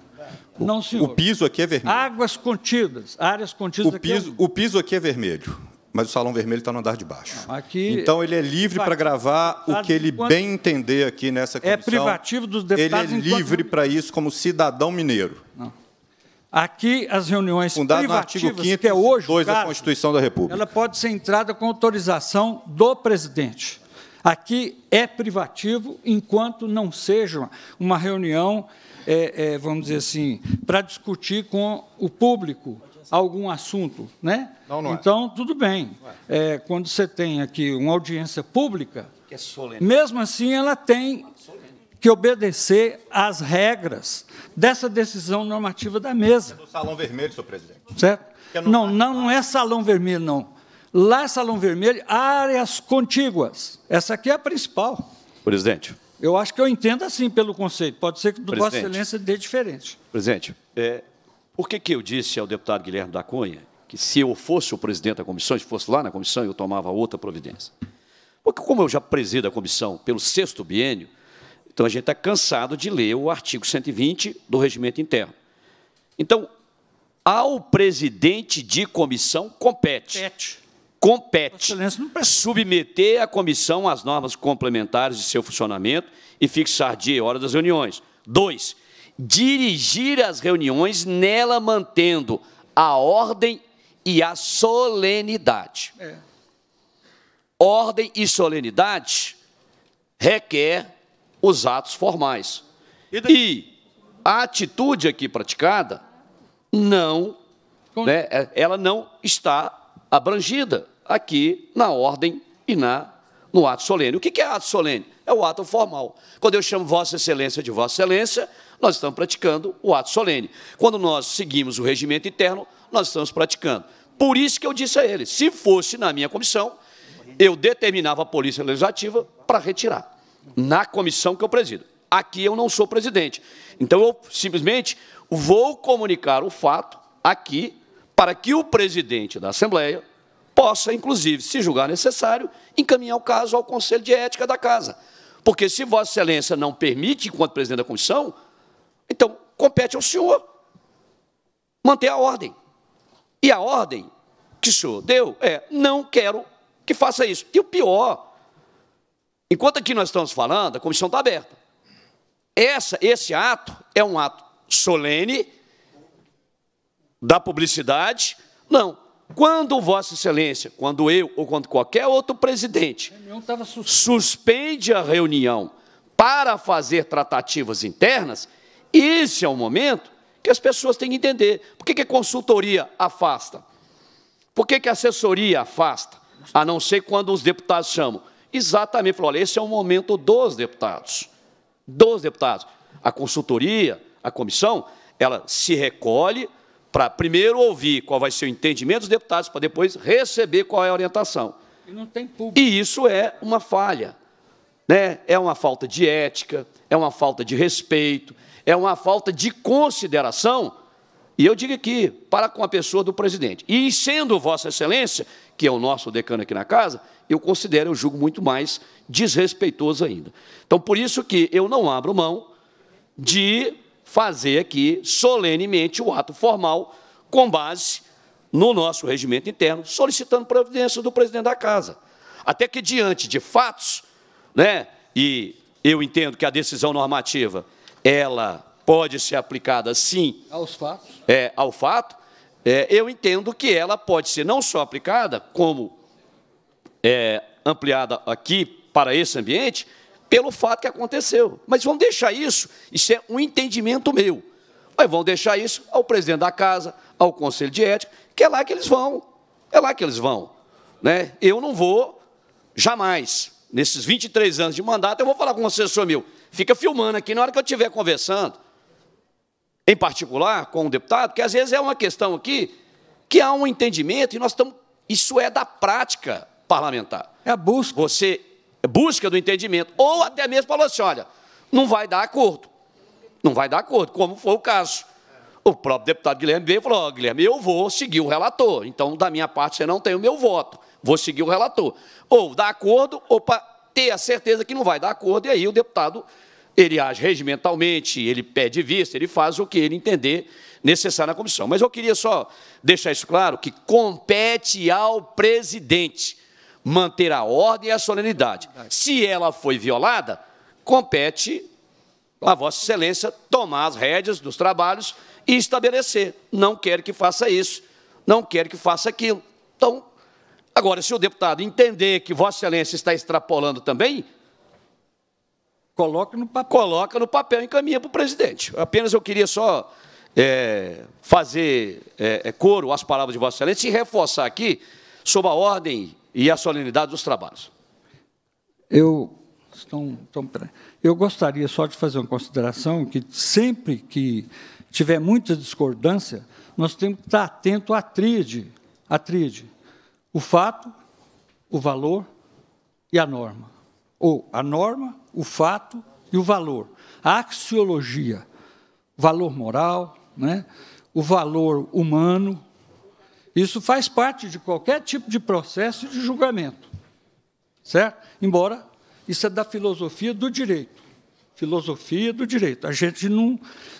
Não, senhor. O piso aqui é vermelho. Águas contidas, áreas contidas. O piso, aqui é... o piso aqui é vermelho, mas o salão vermelho está no andar de baixo. Aqui, então ele é livre para gravar o que ele bem entender aqui nessa comissão. É privativo dos deputados. Ele é livre para isso como cidadão mineiro. Não. Aqui as reuniões Fundado privativas, no artigo 5 que é hoje dois caso, da Constituição da República. Ela pode ser entrada com autorização do presidente. Aqui é privativo enquanto não seja uma reunião é, é, vamos dizer assim, para discutir com o público algum assunto, né? Não, não é. então tudo bem. É, quando você tem aqui uma audiência pública, é mesmo assim ela tem que obedecer às regras dessa decisão normativa da mesa. É salão vermelho, senhor presidente. Certo? Não, não, não é salão vermelho, não. Lá é salão vermelho, áreas contíguas. Essa aqui é a principal. Presidente, eu acho que eu entendo assim pelo conceito. Pode ser que do Vossa Excelência dê diferente. Presidente, é, por que, que eu disse ao deputado Guilherme da Cunha que se eu fosse o presidente da comissão, se fosse lá na comissão, eu tomava outra providência? Porque como eu já presido a comissão pelo sexto biênio, então a gente está cansado de ler o artigo 120 do regimento interno. Então, ao presidente de comissão compete. compete compete submeter à comissão as normas complementares de seu funcionamento e fixar dia e hora das reuniões. Dois, dirigir as reuniões nela mantendo a ordem e a solenidade. É. Ordem e solenidade requer os atos formais. E, e a atitude aqui praticada não, né, é, ela não está abrangida aqui na ordem e na no ato solene. O que é ato solene? É o ato formal. Quando eu chamo Vossa Excelência de Vossa Excelência, nós estamos praticando o ato solene. Quando nós seguimos o regimento interno, nós estamos praticando. Por isso que eu disse a ele: se fosse na minha comissão, eu determinava a Polícia Legislativa para retirar, na comissão que eu presido. Aqui eu não sou presidente. Então eu simplesmente vou comunicar o fato aqui para que o presidente da Assembleia possa, inclusive, se julgar necessário, encaminhar o caso ao Conselho de Ética da Casa. Porque se Vossa Excelência não permite, enquanto presidente da comissão, então compete ao senhor manter a ordem. E a ordem que o senhor deu é: não quero que faça isso. E o pior, enquanto aqui nós estamos falando, a comissão está aberta. Essa, esse ato é um ato solene da publicidade. Não, quando Vossa Excelência, quando eu ou quando qualquer outro presidente suspende a reunião para fazer tratativas internas, esse é o momento que as pessoas têm que entender. Por que, que a consultoria afasta? Por que, que a assessoria afasta? A não ser quando os deputados chamam. Exatamente, falou, olha, esse é o momento dos deputados. Dos deputados. A consultoria, a comissão, ela se recolhe, para primeiro ouvir qual vai ser o entendimento dos deputados, para depois receber qual é a orientação. E não tem público. E isso é uma falha. Né? É uma falta de ética, é uma falta de respeito, é uma falta de consideração, e eu digo aqui, para com a pessoa do presidente. E sendo Vossa Excelência, que é o nosso decano aqui na casa, eu considero, eu julgo muito mais desrespeitoso ainda. Então, por isso que eu não abro mão de fazer aqui solenemente o ato formal com base no nosso regimento interno, solicitando providência do presidente da casa. Até que diante de fatos, né? E eu entendo que a decisão normativa ela pode ser aplicada sim aos fatos. É, ao fato. É, eu entendo que ela pode ser não só aplicada como é, ampliada aqui para esse ambiente, pelo fato que aconteceu. Mas vão deixar isso, isso é um entendimento meu. Mas vão deixar isso ao presidente da casa, ao conselho de ética, que é lá que eles vão. É lá que eles vão. Né? Eu não vou, jamais, nesses 23 anos de mandato, eu vou falar com o assessor meu. Fica filmando aqui na hora que eu estiver conversando, em particular com um deputado, que às vezes é uma questão aqui que há um entendimento e nós estamos. Isso é da prática parlamentar. É a busca. Você busca do entendimento. Ou até mesmo falou assim: olha, não vai dar acordo. Não vai dar acordo, como foi o caso. O próprio deputado Guilherme veio e falou: oh, Guilherme, eu vou seguir o relator. Então, da minha parte, você não tem o meu voto. Vou seguir o relator. Ou dá acordo, ou para ter a certeza que não vai dar acordo. E aí o deputado ele age regimentalmente, ele pede vista, ele faz o que ele entender necessário na comissão. Mas eu queria só deixar isso claro que compete ao presidente manter a ordem e a solenidade. Se ela foi violada, compete a Vossa Excelência tomar as rédeas dos trabalhos e estabelecer. Não quero que faça isso, não quero que faça aquilo. Então, agora, se o deputado entender que Vossa Excelência está extrapolando também, Coloca no papel. Coloca no papel e encaminha para o presidente. Apenas eu queria só é, fazer é, é coro às palavras de Vossa Excelência e reforçar aqui sobre a ordem e a solenidade dos trabalhos. Eu, estou estão, eu gostaria só de fazer uma consideração que sempre que tiver muita discordância, nós temos que estar atento à tríade, à tríade. O fato, o valor e a norma. Ou a norma, o fato e o valor. A axiologia, valor moral, né? o valor humano, isso faz parte de qualquer tipo de processo de julgamento, certo? Embora isso é da filosofia do direito. Filosofia do direito. A gente não,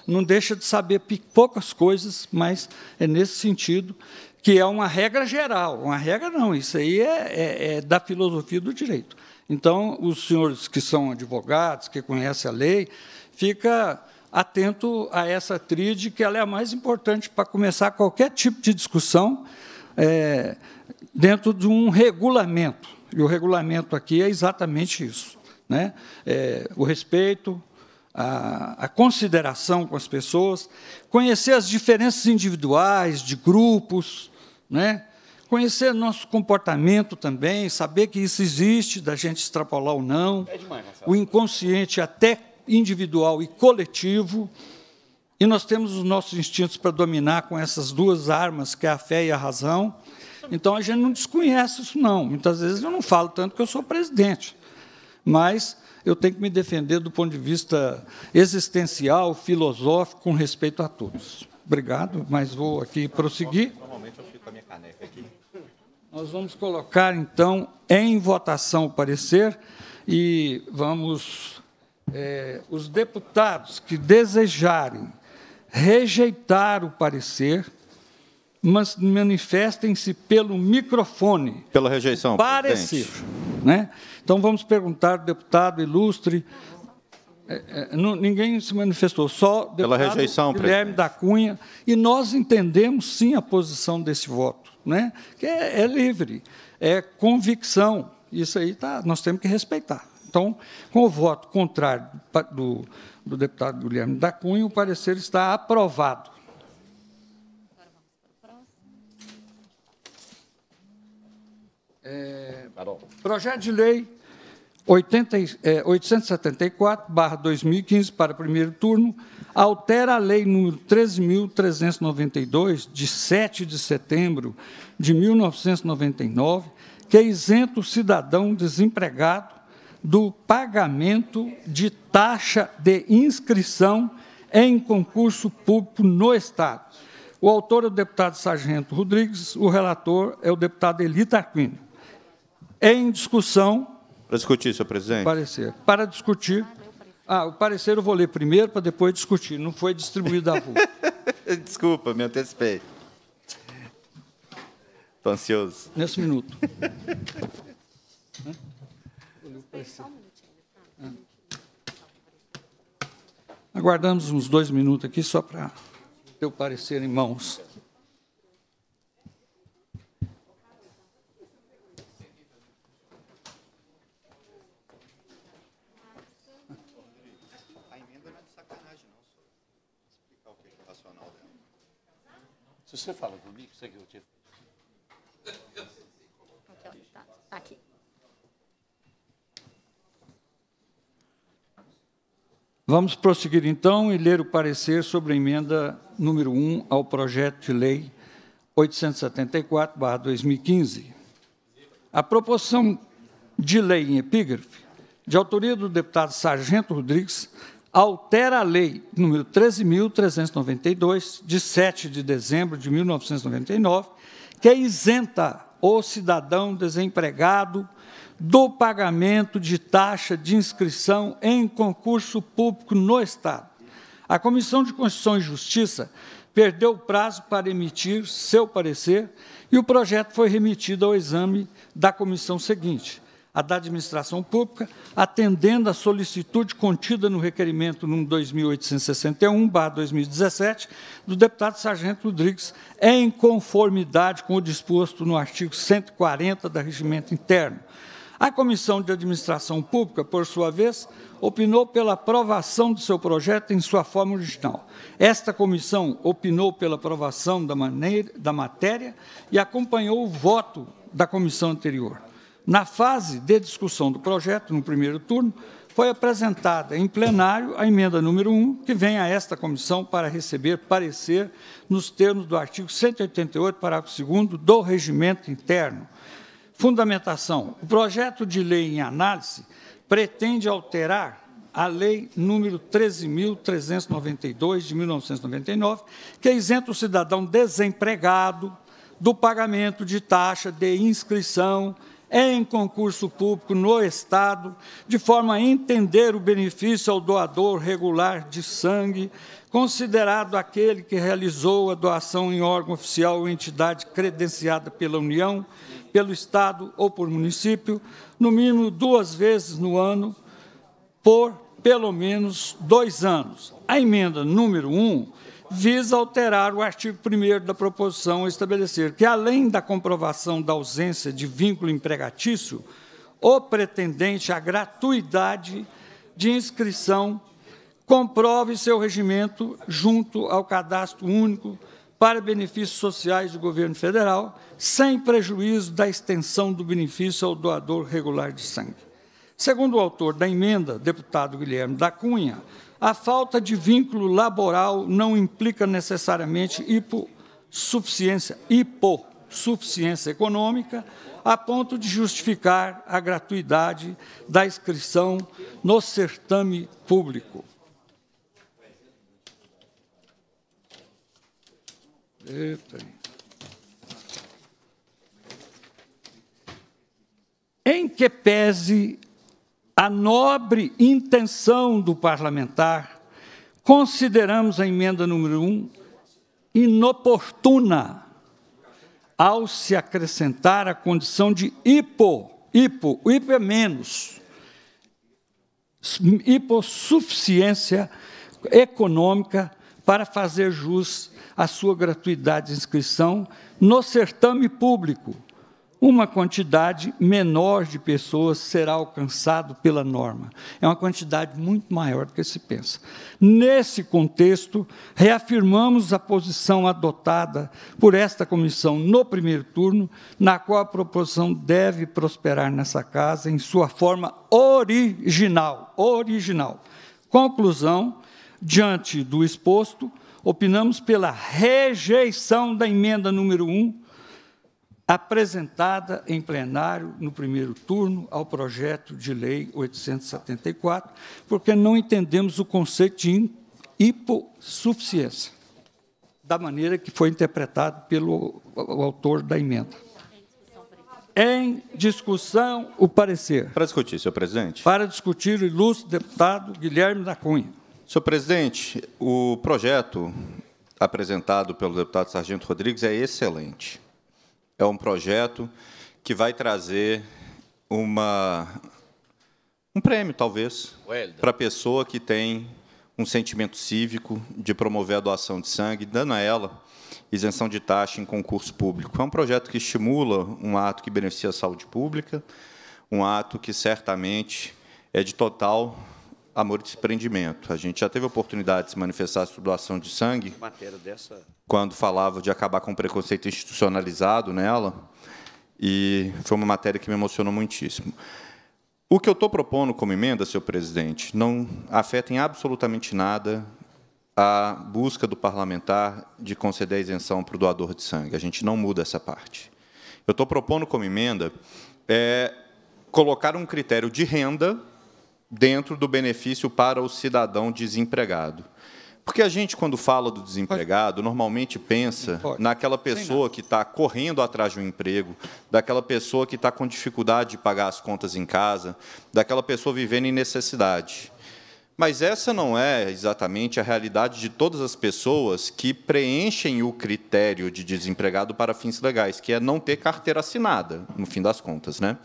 não deixa de saber poucas coisas, mas é nesse sentido que é uma regra geral. Uma regra não, isso aí é, é, é da filosofia do direito. Então, os senhores que são advogados, que conhecem a lei, fica atento a essa tríade, que ela é a mais importante para começar qualquer tipo de discussão é, dentro de um regulamento. E o regulamento aqui é exatamente isso. Né? É, o respeito, a, a, consideração com as pessoas, conhecer as diferenças individuais, de grupos, né? conhecer nosso comportamento também, saber que isso existe, da gente extrapolar ou não. É demais, o inconsciente até individual e coletivo, e nós temos os nossos instintos para dominar com essas duas armas, que é a fé e a razão. Então a gente não desconhece isso, não. Muitas vezes eu não falo tanto que eu sou presidente, mas eu tenho que me defender do ponto de vista existencial, filosófico, com respeito a todos. Obrigado, mas vou aqui prosseguir. Normalmente eu fico com a minha caneca aqui. Nós vamos colocar, então, em votação o parecer e vamos é, os deputados que desejarem rejeitar o parecer, mas manifestem-se pelo microfone. Pela rejeição. Parecer. Né? Então vamos perguntar, deputado ilustre. É, é, não, ninguém se manifestou, só deputado Pela rejeição, Guilherme presidente. da Cunha. E nós entendemos sim a posição desse voto, né? que é, é livre, é convicção. Isso aí tá, nós temos que respeitar. Então, com o voto contrário do, do deputado Guilherme da Cunha, o parecer está aprovado. É, projeto de lei 80, é, 874-2015 para primeiro turno altera a lei número 13.392 de 7 de setembro de 1999 que é isenta o cidadão desempregado do pagamento de taxa de inscrição em concurso público no Estado. O autor é o deputado Sargento Rodrigues, o relator é o deputado Elita Aquino. Em discussão... Para discutir, senhor presidente. Parecer. Para discutir... Ah, o parecer eu vou ler primeiro, para depois discutir. Não foi distribuído a rua. Desculpa, me antecipei. Estou ansioso. Nesse minuto. Né? Hum. Aguardamos uns dois minutos aqui só para teu parecer em mãos. Se você fala comigo, sei que eu tinha. Vamos prosseguir então e ler o parecer sobre a emenda número 1 ao projeto de lei 874/2015. A proposição de lei em epígrafe, de autoria do deputado Sargento Rodrigues, altera a lei número 13392 de 7 de dezembro de 1999, que é isenta o cidadão desempregado do pagamento de taxa de inscrição em concurso público no Estado. A Comissão de Constituição e Justiça perdeu o prazo para emitir seu parecer e o projeto foi remetido ao exame da comissão seguinte, a da administração pública, atendendo à solicitude contida no requerimento número 2861/2017 do deputado Sargento Rodrigues, em conformidade com o disposto no artigo 140 da Regimento Interno a Comissão de Administração Pública, por sua vez, opinou pela aprovação do seu projeto em sua forma original. Esta comissão opinou pela aprovação da, maneira, da matéria e acompanhou o voto da comissão anterior. Na fase de discussão do projeto, no primeiro turno, foi apresentada em plenário a emenda número 1, que vem a esta comissão para receber parecer nos termos do artigo 188, parágrafo 2 do Regimento Interno Fundamentação. O projeto de lei em análise pretende alterar a Lei número 13.392, de 1999, que é isenta o cidadão desempregado do pagamento de taxa de inscrição em concurso público no Estado, de forma a entender o benefício ao doador regular de sangue, considerado aquele que realizou a doação em órgão oficial ou entidade credenciada pela União, pelo Estado ou por município, no mínimo duas vezes no ano, por pelo menos dois anos. A emenda número 1 visa alterar o artigo 1 da proposição e estabelecer que, além da comprovação da ausência de vínculo empregatício, o pretendente à gratuidade de inscrição comprove seu regimento junto ao cadastro único para benefícios sociais do governo federal, sem prejuízo da extensão do benefício ao doador regular de sangue. Segundo o autor da emenda, deputado Guilherme da Cunha, a falta de vínculo laboral não implica necessariamente hipossuficiência, hipossuficiência econômica, a ponto de justificar a gratuidade da inscrição no certame público. Eita. Em que pese a nobre intenção do parlamentar, consideramos a emenda número 1 um inoportuna ao se acrescentar a condição de hipo, hipo, hipo é menos, hipossuficiência econômica para fazer jus à sua gratuidade de inscrição no certame público. Uma quantidade menor de pessoas será alcançado pela norma. É uma quantidade muito maior do que se pensa. Nesse contexto, reafirmamos a posição adotada por esta comissão no primeiro turno, na qual a proposição deve prosperar nessa casa em sua forma original, original. Conclusão, Diante do exposto, opinamos pela rejeição da emenda número 1, apresentada em plenário no primeiro turno ao projeto de lei 874, porque não entendemos o conceito de hipossuficiência da maneira que foi interpretado pelo autor da emenda. Em discussão, o parecer. Para discutir, senhor presidente. Para discutir, o ilustre deputado Guilherme da Cunha. Senhor presidente, o projeto apresentado pelo deputado Sargento Rodrigues é excelente. É um projeto que vai trazer uma, um prêmio, talvez, para a pessoa que tem um sentimento cívico de promover a doação de sangue, dando a ela isenção de taxa em concurso público. É um projeto que estimula um ato que beneficia a saúde pública, um ato que certamente é de total amor e desprendimento. A gente já teve oportunidade de se manifestar sobre doação de sangue, quando falava de acabar com o preconceito institucionalizado nela, e foi uma matéria que me emocionou muitíssimo. O que eu estou propondo como emenda, senhor presidente, não afeta em absolutamente nada a busca do parlamentar de conceder isenção para o doador de sangue. A gente não muda essa parte. Eu estou propondo como emenda é, colocar um critério de renda dentro do benefício para o cidadão desempregado. Porque a gente, quando fala do desempregado, normalmente pensa naquela pessoa que está correndo atrás de um emprego, daquela pessoa que está com dificuldade de pagar as contas em casa, daquela pessoa vivendo em necessidade. Mas essa não é exatamente a realidade de todas as pessoas que preenchem o critério de desempregado para fins legais, que é não ter carteira assinada, no fim das contas. Né?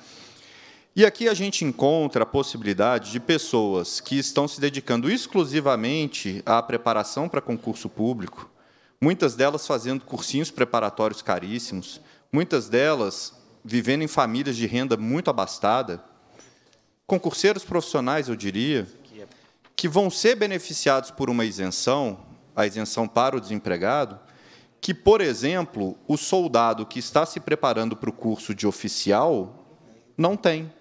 E aqui a gente encontra a possibilidade de pessoas que estão se dedicando exclusivamente à preparação para concurso público, muitas delas fazendo cursinhos preparatórios caríssimos, muitas delas vivendo em famílias de renda muito abastada, concurseiros profissionais, eu diria, que vão ser beneficiados por uma isenção, a isenção para o desempregado, que, por exemplo, o soldado que está se preparando para o curso de oficial não tem.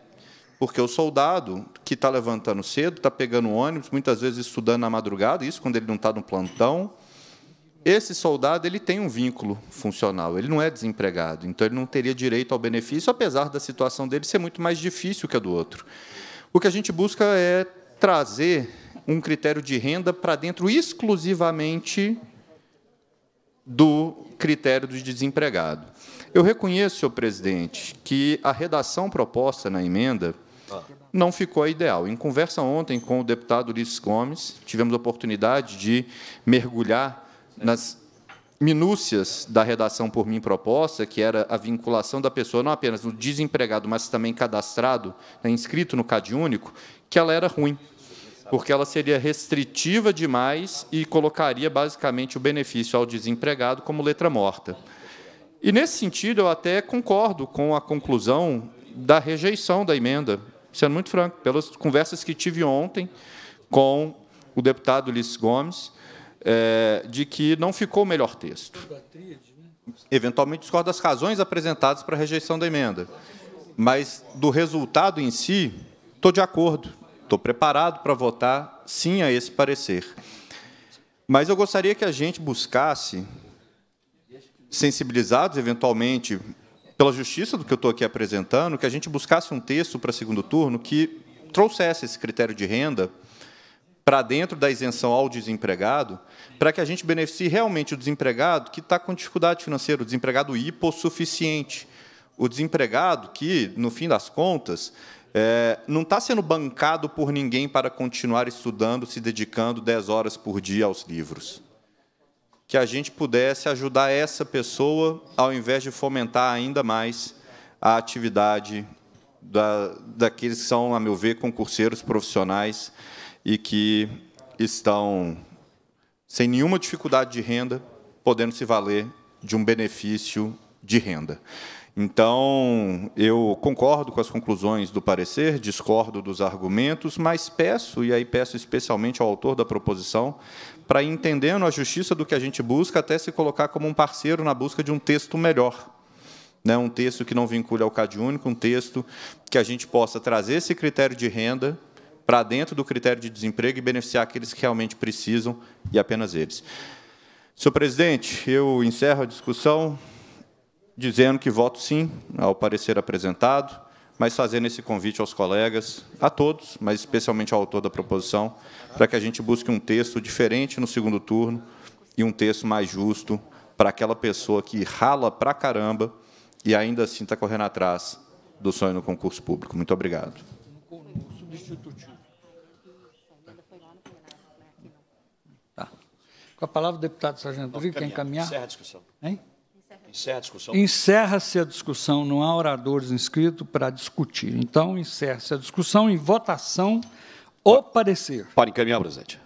Porque o soldado que está levantando cedo, está pegando ônibus, muitas vezes estudando na madrugada, isso quando ele não está no plantão, esse soldado ele tem um vínculo funcional, ele não é desempregado, então ele não teria direito ao benefício, apesar da situação dele ser muito mais difícil que a do outro. O que a gente busca é trazer um critério de renda para dentro exclusivamente do critério de desempregado. Eu reconheço, senhor presidente, que a redação proposta na emenda não ficou ideal. Em conversa ontem com o deputado Ulisses Gomes, tivemos a oportunidade de mergulhar nas minúcias da redação por mim proposta, que era a vinculação da pessoa não apenas no desempregado, mas também cadastrado, né, inscrito no CAD único, que ela era ruim, porque ela seria restritiva demais e colocaria basicamente o benefício ao desempregado como letra morta. E nesse sentido, eu até concordo com a conclusão da rejeição da emenda sendo muito franco, pelas conversas que tive ontem com o deputado Ulisses Gomes, é, de que não ficou o melhor texto. Eventualmente discordo das razões apresentadas para a rejeição da emenda, mas do resultado em si, estou de acordo, estou preparado para votar sim a esse parecer. Mas eu gostaria que a gente buscasse, sensibilizados eventualmente pela justiça do que eu estou aqui apresentando, que a gente buscasse um texto para segundo turno que trouxesse esse critério de renda para dentro da isenção ao desempregado, para que a gente beneficie realmente o desempregado que está com dificuldade financeira, o desempregado hipossuficiente, o desempregado que, no fim das contas, é, não está sendo bancado por ninguém para continuar estudando, se dedicando 10 horas por dia aos livros que a gente pudesse ajudar essa pessoa, ao invés de fomentar ainda mais a atividade da, daqueles que são, a meu ver, concurseiros profissionais e que estão sem nenhuma dificuldade de renda, podendo se valer de um benefício de renda. Então, eu concordo com as conclusões do parecer, discordo dos argumentos, mas peço, e aí peço especialmente ao autor da proposição, para entendendo a justiça do que a gente busca até se colocar como um parceiro na busca de um texto melhor. Né? Um texto que não vincule ao CAD único, um texto que a gente possa trazer esse critério de renda para dentro do critério de desemprego e beneficiar aqueles que realmente precisam e apenas eles. Senhor presidente, eu encerro a discussão dizendo que voto sim ao parecer apresentado, mas fazendo esse convite aos colegas, a todos, mas especialmente ao autor da proposição, para que a gente busque um texto diferente no segundo turno e um texto mais justo para aquela pessoa que rala para caramba e ainda assim está correndo atrás do sonho no concurso público. Muito obrigado. Tá. Com a palavra, deputado Sargento Rodrigues, quer encaminhar? Encerra a discussão. Encerra a discussão. Encerra-se a discussão, não há oradores inscritos para discutir. Então, encerra-se a discussão em votação. O parecer. Para encaminhar, presidente.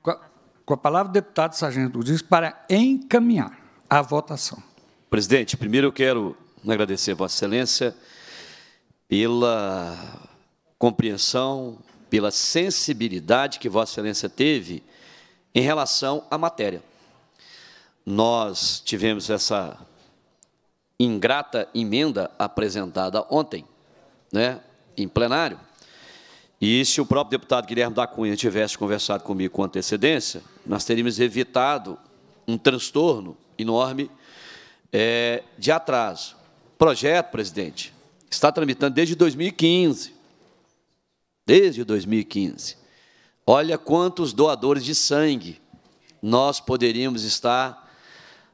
Com a, com a palavra deputado Sargento diz para encaminhar a votação. Presidente, primeiro eu quero agradecer a Vossa Excelência pela compreensão, pela sensibilidade que Vossa Excelência teve em relação à matéria. Nós tivemos essa ingrata emenda apresentada ontem, né, em plenário, e se o próprio deputado Guilherme da Cunha tivesse conversado comigo com antecedência, nós teríamos evitado um transtorno enorme é, de atraso. Projeto, presidente, está tramitando desde 2015. Desde 2015. Olha quantos doadores de sangue nós poderíamos estar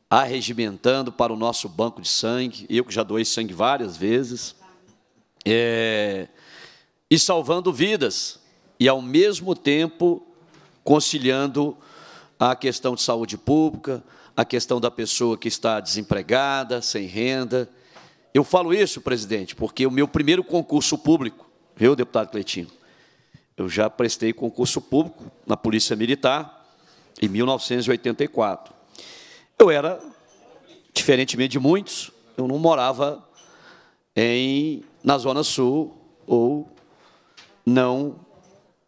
arregimentando para o nosso banco de sangue. Eu que já doei sangue várias vezes. É, e salvando vidas, e ao mesmo tempo conciliando a questão de saúde pública, a questão da pessoa que está desempregada, sem renda. Eu falo isso, presidente, porque o meu primeiro concurso público, viu, deputado Cleitinho? Eu já prestei concurso público na Polícia Militar em 1984. Eu era, diferentemente de muitos, eu não morava em, na Zona Sul ou não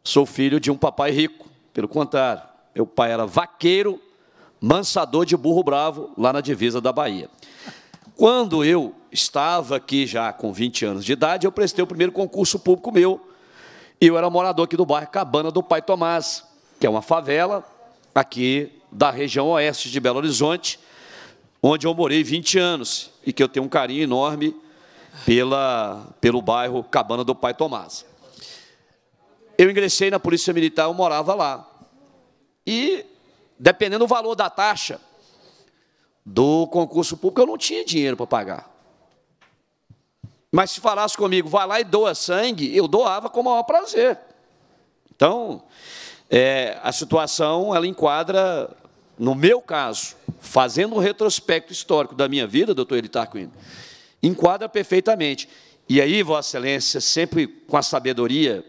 sou filho de um papai rico. Pelo contrário, meu pai era vaqueiro, mansador de burro bravo, lá na divisa da Bahia. Quando eu estava aqui já com 20 anos de idade, eu prestei o primeiro concurso público meu. E eu era morador aqui do bairro Cabana do Pai Tomás, que é uma favela aqui da região oeste de Belo Horizonte, onde eu morei 20 anos e que eu tenho um carinho enorme pela, pelo bairro Cabana do Pai Tomás. Eu ingressei na Polícia Militar, eu morava lá. E, dependendo do valor da taxa do concurso público, eu não tinha dinheiro para pagar. Mas se falasse comigo, vá lá e doa sangue, eu doava com o maior prazer. Então, é, a situação ela enquadra, no meu caso, fazendo um retrospecto histórico da minha vida, doutor Elitar Quino, enquadra perfeitamente. E aí, Vossa Excelência, sempre com a sabedoria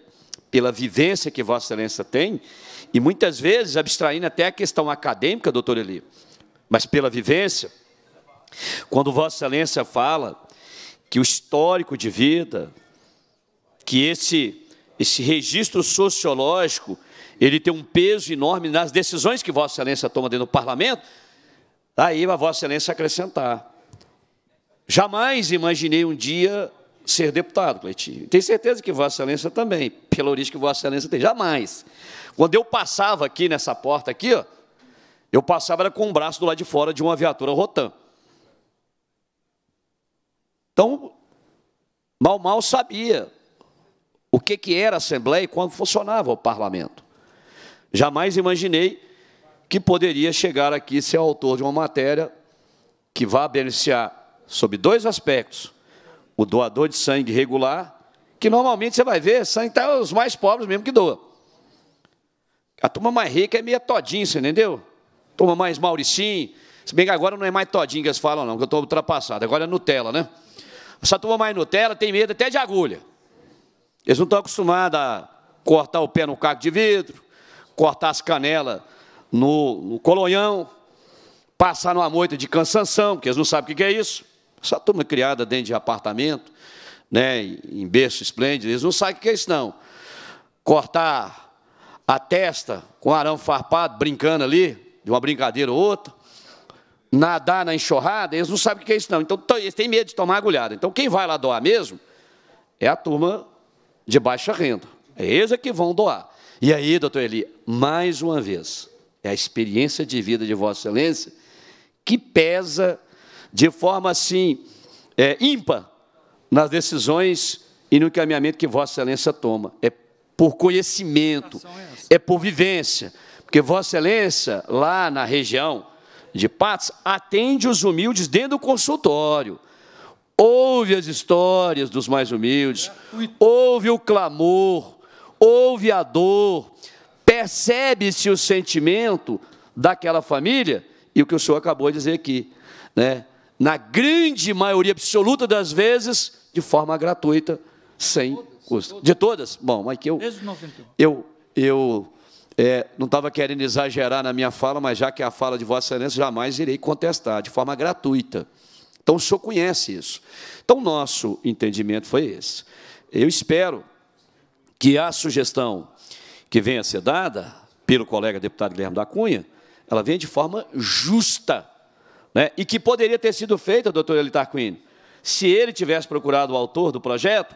pela vivência que Vossa Excelência tem, e muitas vezes abstraindo até a questão acadêmica, doutor Eli, mas pela vivência, quando Vossa Excelência fala que o histórico de vida, que esse, esse registro sociológico, ele tem um peso enorme nas decisões que Vossa Excelência toma dentro do parlamento, tá aí vai Vossa Excelência acrescentar. Jamais imaginei um dia ser deputado, Cleitinho. Tenho certeza que Vossa Excelência também, pela origem que Vossa Excelência tem. Jamais. Quando eu passava aqui nessa porta aqui, ó, eu passava era com o braço do lado de fora de uma viatura Rotan. Então, mal mal sabia o que, que era a Assembleia e como funcionava o parlamento. Jamais imaginei que poderia chegar aqui e ser autor de uma matéria que vá beneficiar, sob dois aspectos, o doador de sangue regular, que normalmente você vai ver, sangue está os mais pobres mesmo que doa. A turma mais rica é meia todinha, você entendeu? Turma mais Mauricinho. Se bem que agora não é mais todinho que eles falam, não, que eu estou ultrapassado. Agora é Nutella, né? Essa turma mais Nutella tem medo até de agulha. Eles não estão acostumados a cortar o pé no caco de vidro, cortar as canelas no, no colonhão, passar numa moita de cansanção, porque eles não sabem o que é isso. Essa turma criada dentro de apartamento, né, em berço esplêndido, eles não sabem o que é isso, não. Cortar a testa com arão farpado, brincando ali, de uma brincadeira ou outra, nadar na enxurrada, eles não sabem o que é isso, não. Então, eles têm medo de tomar agulhada. Então, quem vai lá doar mesmo é a turma de baixa renda. É eles é que vão doar. E aí, doutor Eli, mais uma vez, é a experiência de vida de Vossa Excelência que pesa de forma assim é, ímpar nas decisões e no encaminhamento que Vossa Excelência toma. É por conhecimento, é, é por vivência. Porque Vossa Excelência, lá na região de Patos, atende os humildes dentro do consultório. Ouve as histórias dos mais humildes, ouve o clamor, ouve a dor, percebe-se o sentimento daquela família e o que o senhor acabou de dizer aqui. Né? na grande maioria absoluta das vezes, de forma gratuita, sem todas, custo. Todas. De todas? Bom, mas que eu. Eu, eu é, não estava querendo exagerar na minha fala, mas já que é a fala de Vossa Excelência, jamais irei contestar, de forma gratuita. Então o senhor conhece isso. Então, nosso entendimento foi esse. Eu espero que a sugestão que venha a ser dada pelo colega deputado Guilherme da Cunha, ela venha de forma justa né? E que poderia ter sido feita, doutor Elitarquini, se ele tivesse procurado o autor do projeto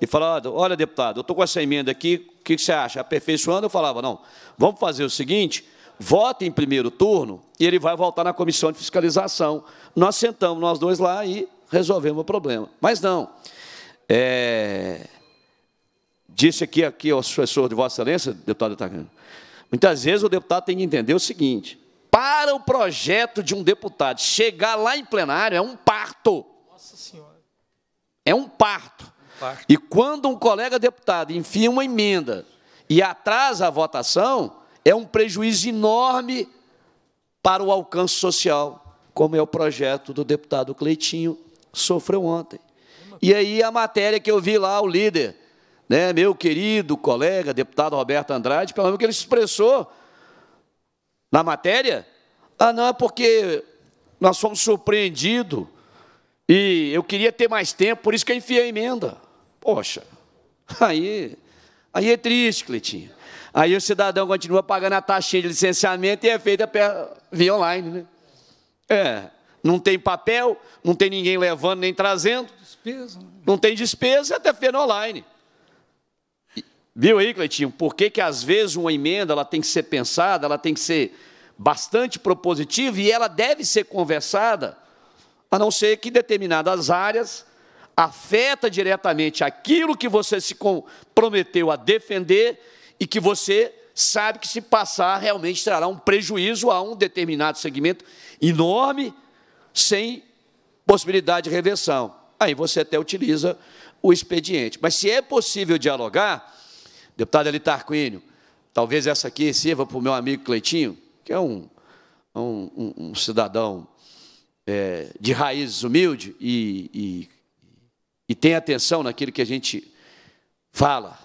e falado, olha, deputado, eu estou com essa emenda aqui, o que, você acha? Aperfeiçoando, eu falava, não, vamos fazer o seguinte, vota em primeiro turno e ele vai voltar na comissão de fiscalização. Nós sentamos, nós dois lá, e resolvemos o problema. Mas não. É... Disse aqui, aqui ao assessor de Vossa Excelência, deputado Itacano, muitas vezes o deputado tem que entender o seguinte, para o projeto de um deputado chegar lá em plenário é um parto. Nossa Senhora. É um parto. um parto. E quando um colega deputado enfia uma emenda e atrasa a votação, é um prejuízo enorme para o alcance social, como é o projeto do deputado Cleitinho sofreu ontem. E aí a matéria que eu vi lá, o líder, né, meu querido colega, deputado Roberto Andrade, pelo menos que ele se expressou na matéria? Ah, não, é porque nós fomos surpreendidos e eu queria ter mais tempo, por isso que eu enfiei a emenda. Poxa, aí, aí é triste, Cleitinho. Aí o cidadão continua pagando a taxa de licenciamento e é feita via online, né? É, não tem papel, não tem ninguém levando nem trazendo. Despesa. Né? Não tem despesa, é até feira online. Viu aí, Cleitinho? Por que, que às vezes uma emenda ela tem que ser pensada, ela tem que ser bastante propositiva e ela deve ser conversada, a não ser que determinadas áreas afeta diretamente aquilo que você se comprometeu a defender e que você sabe que se passar realmente trará um prejuízo a um determinado segmento enorme, sem possibilidade de reversão. Aí você até utiliza o expediente. Mas se é possível dialogar, Deputado Elitarquínio, talvez essa aqui sirva para o meu amigo Cleitinho, que é um, é um, um cidadão é, de raízes humilde e, e, e tem atenção naquilo que a gente fala.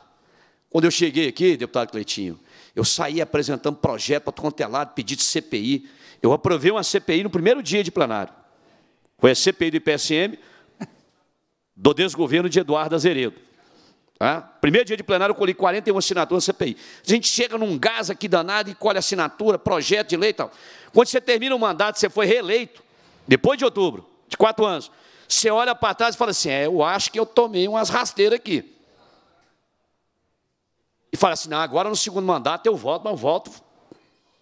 Quando eu cheguei aqui, deputado Cleitinho, eu saí apresentando projeto para contelado, é pedido de CPI. Eu aprovei uma CPI no primeiro dia de plenário. Foi a CPI do IPSM, do desgoverno de Eduardo Azeredo. Primeiro dia de plenário, eu colhi 41 assinaturas na CPI. A gente chega num gás aqui danado e colhe assinatura, projeto de lei e tal. Quando você termina o mandato, você foi reeleito, depois de outubro, de quatro anos, você olha para trás e fala assim: é, eu acho que eu tomei umas rasteiras aqui. E fala assim: não, agora no segundo mandato eu volto, mas eu volto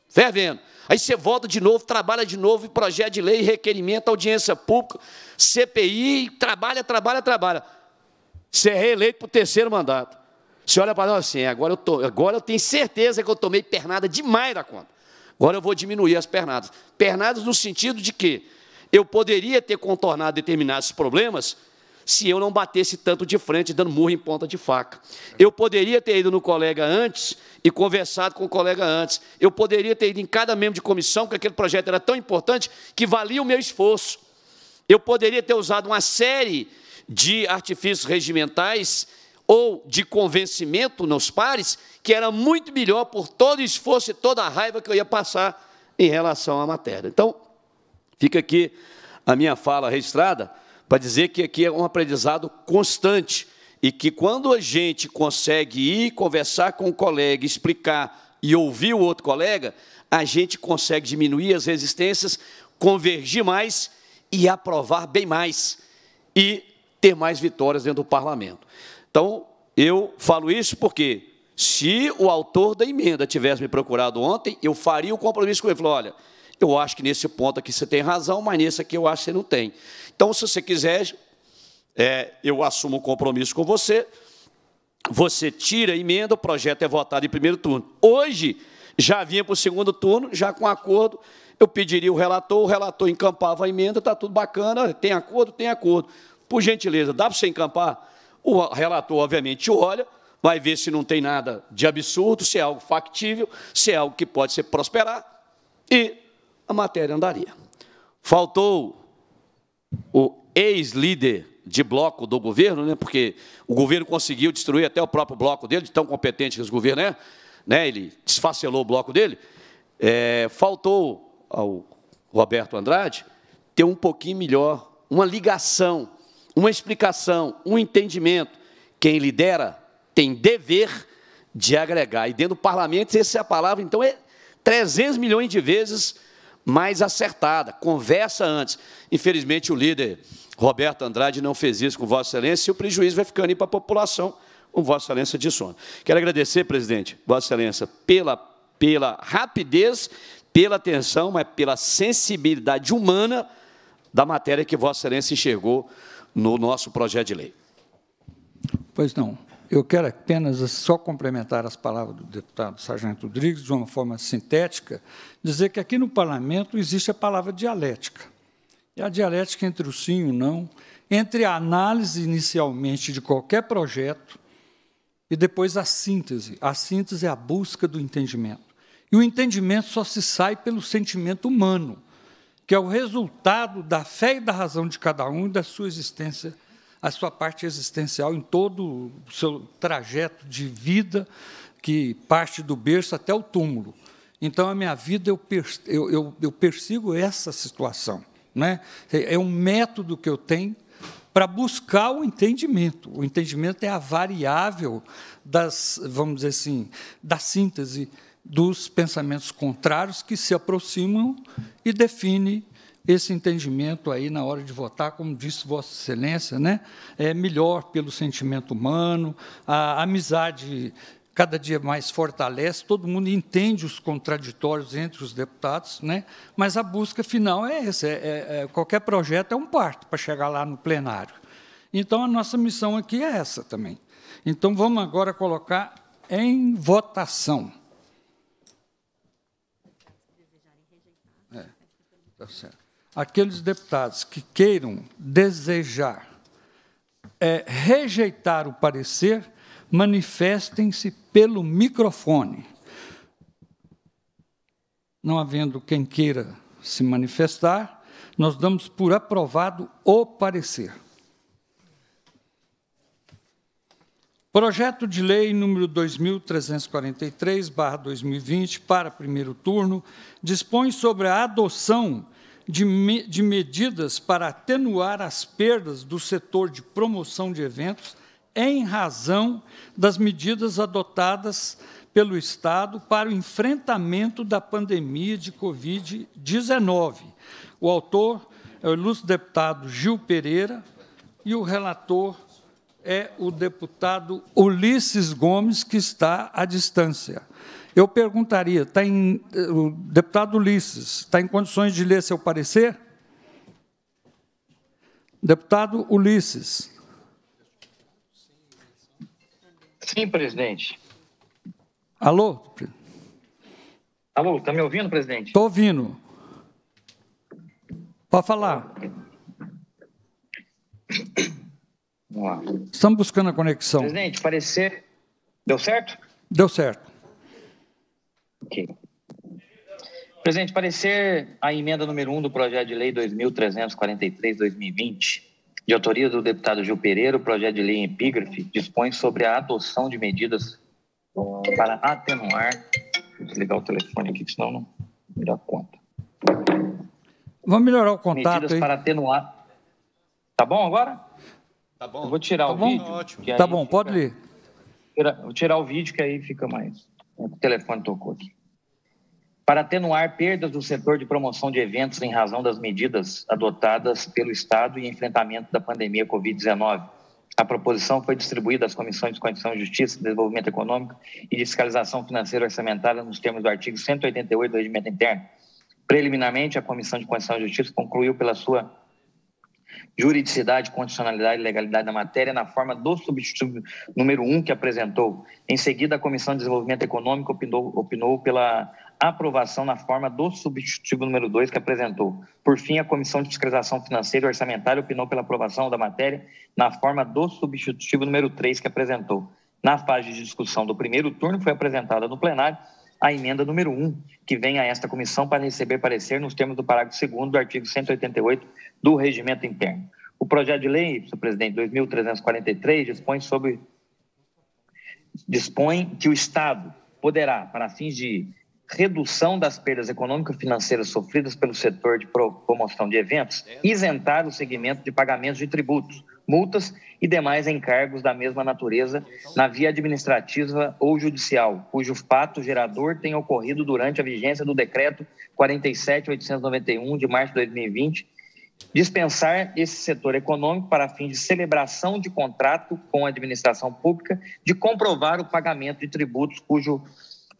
fervendo. Aí você volta de novo, trabalha de novo, projeto de lei, requerimento, audiência pública, CPI, trabalha, trabalha, trabalha. Ser é reeleito para o terceiro mandato. Você olha para nós assim, agora eu, tô, agora eu tenho certeza que eu tomei pernada demais da conta. Agora eu vou diminuir as pernadas. Pernadas no sentido de que eu poderia ter contornado determinados problemas se eu não batesse tanto de frente, dando murro em ponta de faca. Eu poderia ter ido no colega antes e conversado com o colega antes. Eu poderia ter ido em cada membro de comissão, porque aquele projeto era tão importante que valia o meu esforço. Eu poderia ter usado uma série de artifícios regimentais ou de convencimento nos pares, que era muito melhor por todo o esforço e toda a raiva que eu ia passar em relação à matéria. Então, fica aqui a minha fala registrada para dizer que aqui é um aprendizado constante e que quando a gente consegue ir conversar com o um colega, explicar e ouvir o outro colega, a gente consegue diminuir as resistências, convergir mais e aprovar bem mais. E ter mais vitórias dentro do parlamento. Então, eu falo isso porque se o autor da emenda tivesse me procurado ontem, eu faria o compromisso com ele. Falou, olha, eu acho que nesse ponto aqui você tem razão, mas nesse aqui eu acho que você não tem. Então, se você quiser, é, eu assumo o um compromisso com você, você tira a emenda, o projeto é votado em primeiro turno. Hoje, já vinha para o segundo turno, já com acordo, eu pediria o relator, o relator encampava a emenda, está tudo bacana, tem acordo, tem acordo. Por gentileza, dá para você encampar? O relator, obviamente, olha, vai ver se não tem nada de absurdo, se é algo factível, se é algo que pode ser prosperar, e a matéria andaria. Faltou o ex-líder de bloco do governo, né? porque o governo conseguiu destruir até o próprio bloco dele, de tão competente que esse governo é, né? ele desfacelou o bloco dele. É, faltou ao Roberto Andrade ter um pouquinho melhor, uma ligação uma explicação, um entendimento. Quem lidera tem dever de agregar. E dentro do parlamento, essa é a palavra, então, é 300 milhões de vezes mais acertada. Conversa antes. Infelizmente, o líder Roberto Andrade não fez isso com Vossa Excelência e o prejuízo vai ficando aí para a população, com Vossa Excelência de sono. Quero agradecer, presidente, Vossa Excelência, pela, pela rapidez, pela atenção, mas pela sensibilidade humana da matéria que Vossa Excelência enxergou no nosso projeto de lei. Pois não. Eu quero apenas só complementar as palavras do deputado Sargento Rodrigues de uma forma sintética, dizer que aqui no parlamento existe a palavra dialética. E a dialética entre o sim e o não, entre a análise inicialmente de qualquer projeto e depois a síntese. A síntese é a busca do entendimento. E o entendimento só se sai pelo sentimento humano que é o resultado da fé e da razão de cada um e da sua existência, a sua parte existencial em todo o seu trajeto de vida, que parte do berço até o túmulo. Então, a minha vida, eu, eu, eu, eu persigo essa situação. Né? É, é um método que eu tenho para buscar o entendimento. O entendimento é a variável das, vamos dizer assim, da síntese dos pensamentos contrários que se aproximam e define esse entendimento aí na hora de votar, como disse Vossa Excelência, né? é melhor pelo sentimento humano, a amizade cada dia mais fortalece, todo mundo entende os contraditórios entre os deputados, né? mas a busca final é essa: é, é, é qualquer projeto é um parto para chegar lá no plenário. Então, a nossa missão aqui é essa também. Então, vamos agora colocar em votação. Tá Aqueles deputados que queiram desejar é, rejeitar o parecer, manifestem-se pelo microfone. Não havendo quem queira se manifestar, nós damos por aprovado o parecer. Projeto de Lei número 2343/2020 para primeiro turno dispõe sobre a adoção de, me, de medidas para atenuar as perdas do setor de promoção de eventos em razão das medidas adotadas pelo Estado para o enfrentamento da pandemia de Covid-19. O autor é o ilustre deputado Gil Pereira e o relator é o deputado Ulisses Gomes, que está à distância. Eu perguntaria, está em, o deputado Ulisses, está em condições de ler seu parecer? Deputado Ulisses. Sim, presidente. Alô? Alô, está me ouvindo, presidente? Estou ouvindo. Pode falar. Vamos lá. Estamos buscando a conexão. Presidente, parecer. Deu certo? Deu certo. Ok. Presidente, parecer a emenda número 1 um do projeto de lei 2343-2020, de autoria do deputado Gil Pereira, o projeto de lei em epígrafe dispõe sobre a adoção de medidas para atenuar. Vou desligar o telefone aqui, senão não me dá conta. Vamos melhorar o contato. Medidas aí. para atenuar. Tá bom agora? Tá bom. Eu vou tirar tá o bom? vídeo. Ótimo. Tá bom, fica... pode ler. Vou tirar o vídeo que aí fica mais. O telefone tocou aqui. Para atenuar perdas do setor de promoção de eventos em razão das medidas adotadas pelo Estado e enfrentamento da pandemia Covid-19, a proposição foi distribuída às comissões de Condição de Justiça, Desenvolvimento Econômico e de Fiscalização Financeira Orçamentária nos termos do artigo 188 do Regimento Interno. Preliminarmente, a Comissão de Condição de Justiça concluiu pela sua juridicidade, condicionalidade e legalidade da matéria na forma do substituto número 1 um que apresentou. Em seguida, a Comissão de Desenvolvimento Econômico opinou, opinou pela aprovação na forma do substitutivo número 2 que apresentou. Por fim, a Comissão de Fiscalização Financeira e Orçamentária opinou pela aprovação da matéria na forma do substitutivo número 3 que apresentou. Na fase de discussão do primeiro turno, foi apresentada no plenário a emenda número 1, que vem a esta comissão para receber parecer nos termos do parágrafo 2 do artigo 188 do Regimento Interno. O projeto de lei, senhor presidente, 2343, dispõe sobre dispõe que o Estado poderá, para fins de redução das perdas e financeiras sofridas pelo setor de promoção de eventos, isentar o segmento de pagamentos de tributos, multas e demais encargos da mesma natureza na via administrativa ou judicial, cujo fato gerador tenha ocorrido durante a vigência do decreto 47891 de março de 2020, dispensar esse setor econômico para fins de celebração de contrato com a administração pública de comprovar o pagamento de tributos cujo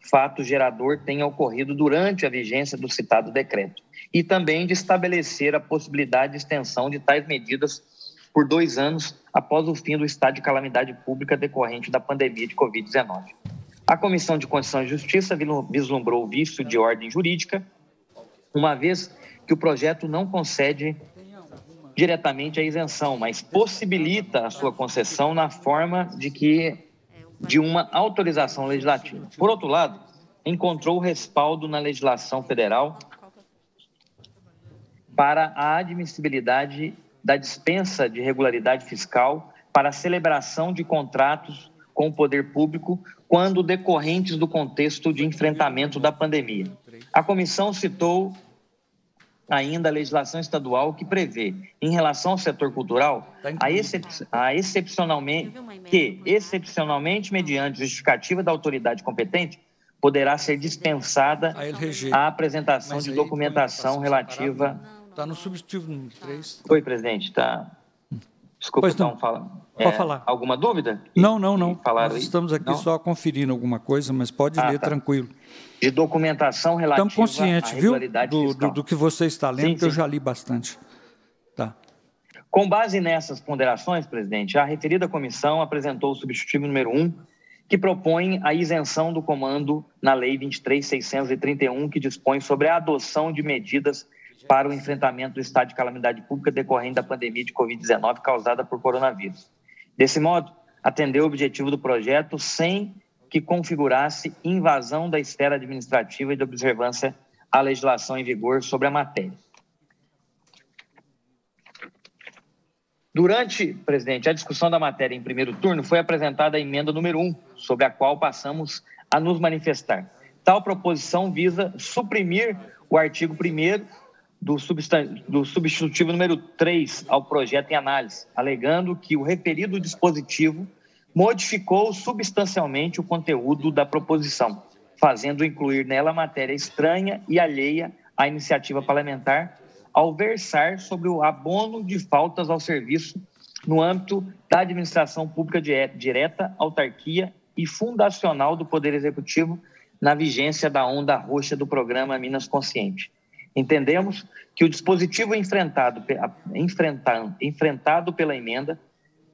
fato gerador tenha ocorrido durante a vigência do citado decreto, e também de estabelecer a possibilidade de extensão de tais medidas por dois anos após o fim do estado de calamidade pública decorrente da pandemia de Covid-19. A Comissão de Constituição e Justiça vislumbrou vício de ordem jurídica, uma vez que o projeto não concede diretamente a isenção, mas possibilita a sua concessão na forma de que de uma autorização legislativa. Por outro lado, encontrou respaldo na legislação federal para a admissibilidade da dispensa de regularidade fiscal para a celebração de contratos com o poder público quando decorrentes do contexto de enfrentamento da pandemia. A comissão citou ainda a legislação estadual que prevê, em relação ao setor cultural, tá a, excep a excepcionalmente, que, excepcionalmente, mediante justificativa da autoridade competente, poderá ser dispensada a apresentação de documentação relativa. Está no substitutivo 3. Oi, presidente, está. Desculpa, não, então, fala. Pode é, falar. Alguma dúvida? Não, não, não. Nós estamos aqui não? só conferindo alguma coisa, mas pode ah, ler tá. tranquilo de documentação relativa à regularidade viu? Do, Do, do que você está lendo, sim, que eu já li bastante. Tá. Com base nessas ponderações, presidente, a referida comissão apresentou o substitutivo número 1, que propõe a isenção do comando na Lei 23.631, que dispõe sobre a adoção de medidas para o enfrentamento do estado de calamidade pública decorrente da pandemia de Covid-19 causada por coronavírus. Desse modo, atendeu o objetivo do projeto sem que configurasse invasão da esfera administrativa e de observância à legislação em vigor sobre a matéria. Durante, presidente, a discussão da matéria em primeiro turno, foi apresentada a emenda número 1, sobre a qual passamos a nos manifestar. Tal proposição visa suprimir o artigo 1 do, do substitutivo número 3 ao projeto em análise, alegando que o referido dispositivo modificou substancialmente o conteúdo da proposição, fazendo incluir nela matéria estranha e alheia à iniciativa parlamentar, ao versar sobre o abono de faltas ao serviço no âmbito da administração pública direta, autarquia e fundacional do Poder Executivo na vigência da onda roxa do programa Minas Consciente. Entendemos que o dispositivo enfrentado, enfrentado pela emenda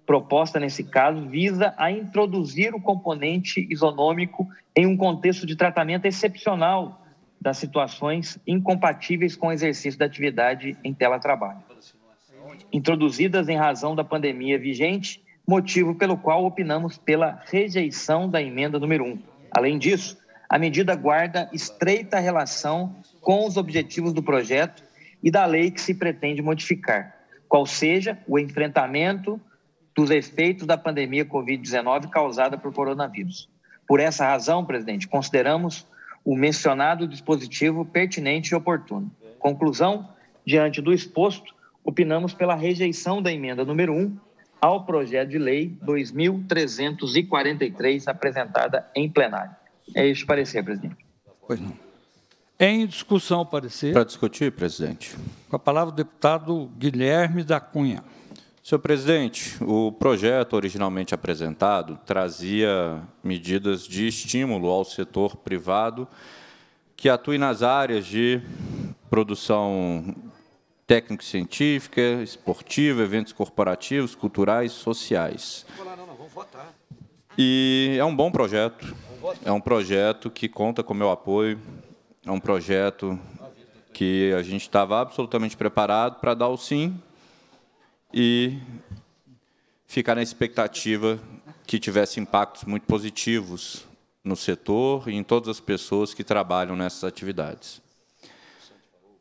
proposta nesse caso visa a introduzir o componente isonômico em um contexto de tratamento excepcional das situações incompatíveis com o exercício da atividade em teletrabalho, introduzidas em razão da pandemia vigente, motivo pelo qual opinamos pela rejeição da emenda número 1. Além disso, a medida guarda estreita relação com os objetivos do projeto e da lei que se pretende modificar, qual seja o enfrentamento dos efeitos da pandemia Covid-19 causada por coronavírus. Por essa razão, presidente, consideramos o mencionado dispositivo pertinente e oportuno. Conclusão: diante do exposto, opinamos pela rejeição da emenda número 1 ao projeto de lei 2343 apresentada em plenário. É este o parecer, presidente. Pois não. Em discussão, parecer. Para discutir, presidente. Com a palavra o deputado Guilherme da Cunha. Senhor presidente, o projeto originalmente apresentado trazia medidas de estímulo ao setor privado que atue nas áreas de produção técnico-científica, esportiva, eventos corporativos, culturais, sociais. E é um bom projeto. É um projeto que conta com meu apoio. É um projeto que a gente estava absolutamente preparado para dar o sim e ficar na expectativa que tivesse impactos muito positivos no setor e em todas as pessoas que trabalham nessas atividades.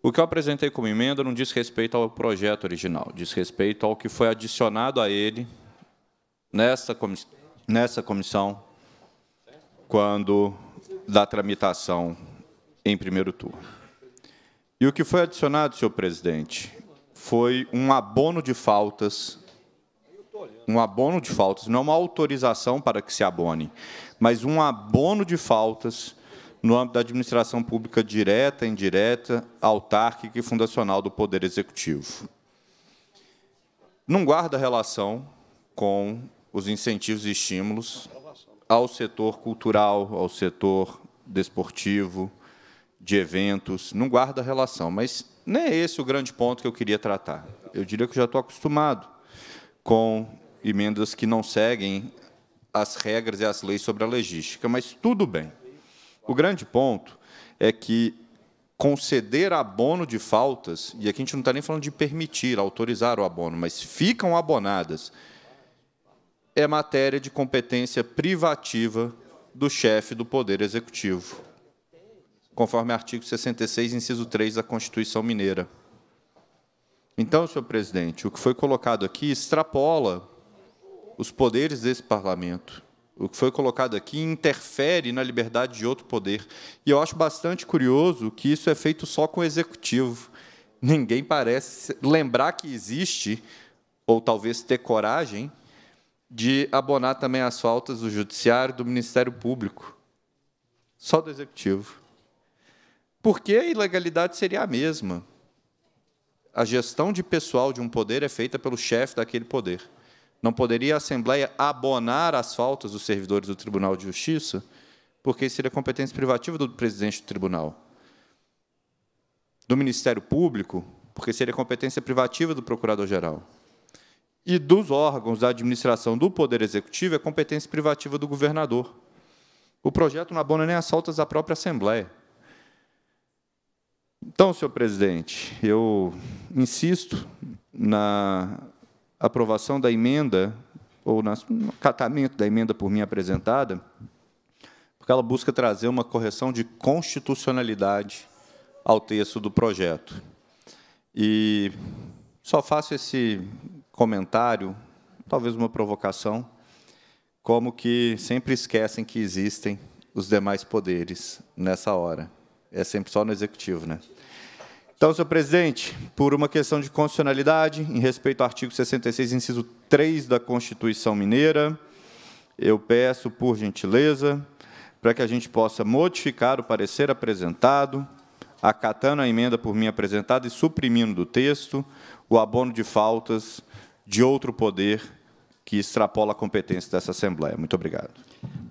O que eu apresentei como emenda não diz respeito ao projeto original, diz respeito ao que foi adicionado a ele nessa, nessa comissão, quando da tramitação em primeiro turno. E o que foi adicionado, senhor presidente, foi um abono de faltas. Um abono de faltas, não é uma autorização para que se abone, mas um abono de faltas no âmbito da administração pública direta, indireta, autárquica e fundacional do Poder Executivo. Não guarda relação com os incentivos e estímulos ao setor cultural, ao setor desportivo, de eventos, não guarda relação, mas nem é esse o grande ponto que eu queria tratar. Eu diria que eu já estou acostumado com emendas que não seguem as regras e as leis sobre a logística, mas tudo bem. O grande ponto é que conceder abono de faltas, e aqui a gente não está nem falando de permitir, autorizar o abono, mas ficam abonadas, é matéria de competência privativa do chefe do Poder Executivo conforme artigo 66, inciso 3 da Constituição Mineira. Então, senhor presidente, o que foi colocado aqui extrapola os poderes desse parlamento. O que foi colocado aqui interfere na liberdade de outro poder. E eu acho bastante curioso que isso é feito só com o executivo. Ninguém parece lembrar que existe, ou talvez ter coragem, de abonar também as faltas do Judiciário, do Ministério Público. Só do Executivo. Porque a ilegalidade seria a mesma. A gestão de pessoal de um poder é feita pelo chefe daquele poder. Não poderia a Assembleia abonar as faltas dos servidores do Tribunal de Justiça, porque seria competência privativa do presidente do tribunal. Do Ministério Público, porque seria competência privativa do Procurador-Geral. E dos órgãos da administração do Poder Executivo é competência privativa do governador. O projeto não abona nem as faltas da própria Assembleia. Então, senhor presidente, eu insisto na aprovação da emenda, ou no acatamento da emenda por mim apresentada, porque ela busca trazer uma correção de constitucionalidade ao texto do projeto. E só faço esse comentário, talvez uma provocação, como que sempre esquecem que existem os demais poderes nessa hora. É sempre só no executivo, né? Então, senhor presidente, por uma questão de constitucionalidade, em respeito ao artigo 66, inciso 3 da Constituição Mineira, eu peço, por gentileza, para que a gente possa modificar o parecer apresentado, acatando a emenda por mim apresentada e suprimindo do texto o abono de faltas de outro poder que extrapola a competência dessa Assembleia. Muito obrigado.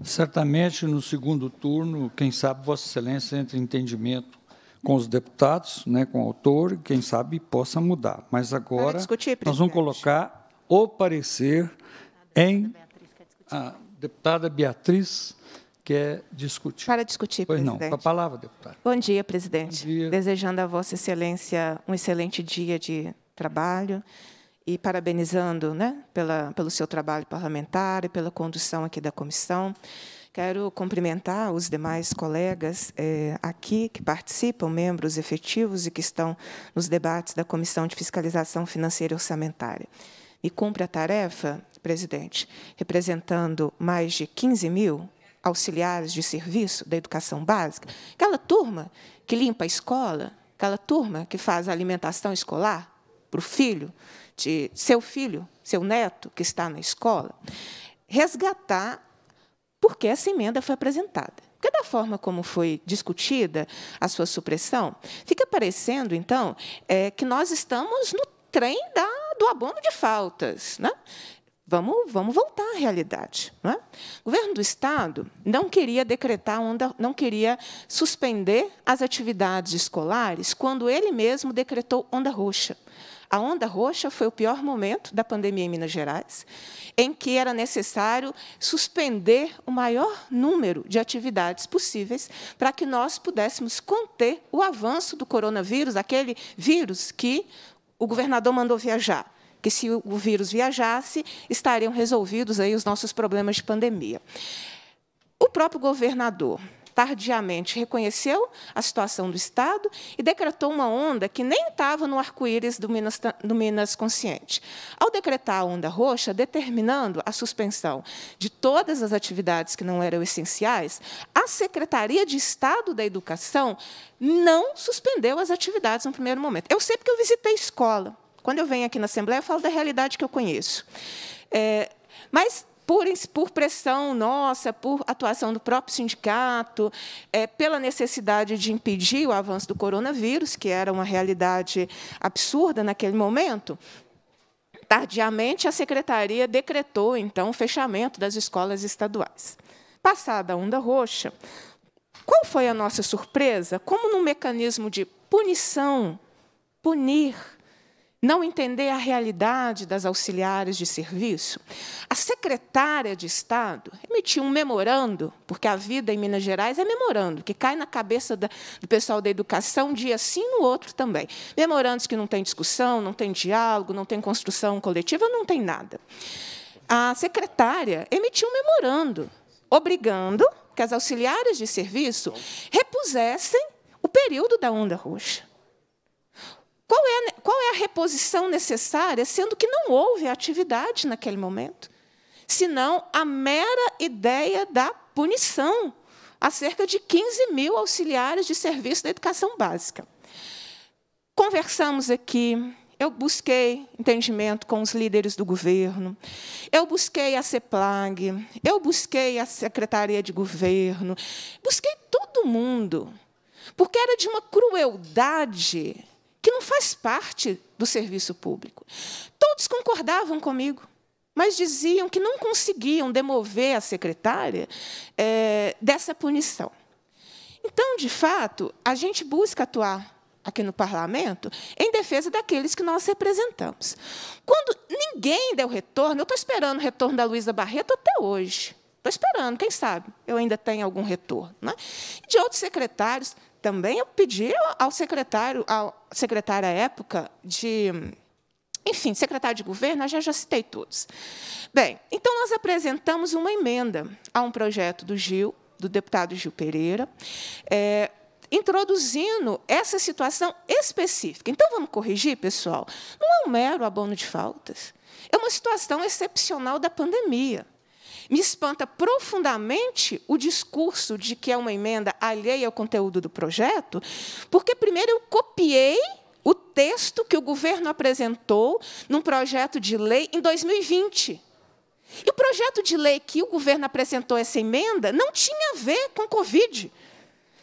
Certamente, no segundo turno, quem sabe Vossa Excelência entre em entendimento com os deputados, né, com o autor, e quem sabe possa mudar. Mas agora discutir, nós vamos colocar o parecer em a deputada Beatriz quer discutir. Para discutir, pois presidente. Pois não, a palavra, deputada. Bom dia, presidente. Bom dia. Desejando a Vossa Excelência um excelente dia de trabalho e parabenizando né, pela, pelo seu trabalho parlamentar e pela condução aqui da comissão. Quero cumprimentar os demais colegas eh, aqui que participam, membros efetivos e que estão nos debates da Comissão de Fiscalização Financeira e Orçamentária. E cumpre a tarefa, presidente, representando mais de 15 mil auxiliares de serviço da educação básica, aquela turma que limpa a escola, aquela turma que faz a alimentação escolar para o filho, de seu filho, seu neto, que está na escola, resgatar porque essa emenda foi apresentada. Porque da forma como foi discutida a sua supressão, fica parecendo, então, é, que nós estamos no trem da, do abono de faltas. Né? Vamos, vamos voltar à realidade. Né? O governo do Estado não queria decretar onda, não queria suspender as atividades escolares quando ele mesmo decretou onda roxa. A onda roxa foi o pior momento da pandemia em Minas Gerais, em que era necessário suspender o maior número de atividades possíveis para que nós pudéssemos conter o avanço do coronavírus, aquele vírus que o governador mandou viajar que se o vírus viajasse, estariam resolvidos aí os nossos problemas de pandemia. O próprio governador tardiamente reconheceu a situação do Estado e decretou uma onda que nem estava no arco-íris do Minas, do Minas Consciente. Ao decretar a onda roxa, determinando a suspensão de todas as atividades que não eram essenciais, a Secretaria de Estado da Educação não suspendeu as atividades no primeiro momento. Eu sei porque eu visitei escola. Quando eu venho aqui na Assembleia, eu falo da realidade que eu conheço. É, mas por, por pressão nossa, por atuação do próprio sindicato, é, pela necessidade de impedir o avanço do coronavírus, que era uma realidade absurda naquele momento, tardiamente a secretaria decretou, então, o fechamento das escolas estaduais. Passada a onda roxa, qual foi a nossa surpresa? Como num mecanismo de punição, punir, não entender a realidade das auxiliares de serviço, a secretária de Estado emitiu um memorando, porque a vida em Minas Gerais é memorando, que cai na cabeça do pessoal da educação um dia sim no outro também. Memorandos que não tem discussão, não tem diálogo, não tem construção coletiva, não tem nada. A secretária emitiu um memorando obrigando que as auxiliares de serviço repusessem o período da onda roxa. Qual é, qual é a reposição necessária, sendo que não houve atividade naquele momento? Senão a mera ideia da punição a cerca de 15 mil auxiliares de serviço da educação básica. Conversamos aqui, eu busquei entendimento com os líderes do governo, eu busquei a CEPLAG, eu busquei a Secretaria de Governo, busquei todo mundo, porque era de uma crueldade que não faz parte do serviço público. Todos concordavam comigo, mas diziam que não conseguiam demover a secretária é, dessa punição. Então, de fato, a gente busca atuar aqui no parlamento em defesa daqueles que nós representamos. Quando ninguém deu retorno, eu estou esperando o retorno da Luísa Barreto até hoje. Estou esperando, quem sabe eu ainda tenho algum retorno. Né? De outros secretários, também eu pedi ao secretário, ao secretário à época de enfim, secretário de governo, já já citei todos. Bem, então nós apresentamos uma emenda a um projeto do Gil, do deputado Gil Pereira, é, introduzindo essa situação específica. Então, vamos corrigir, pessoal? Não é um mero abono de faltas. É uma situação excepcional da pandemia. Me espanta profundamente o discurso de que é uma emenda alheia ao conteúdo do projeto, porque, primeiro, eu copiei o texto que o governo apresentou num projeto de lei em 2020. E o projeto de lei que o governo apresentou essa emenda não tinha a ver com Covid.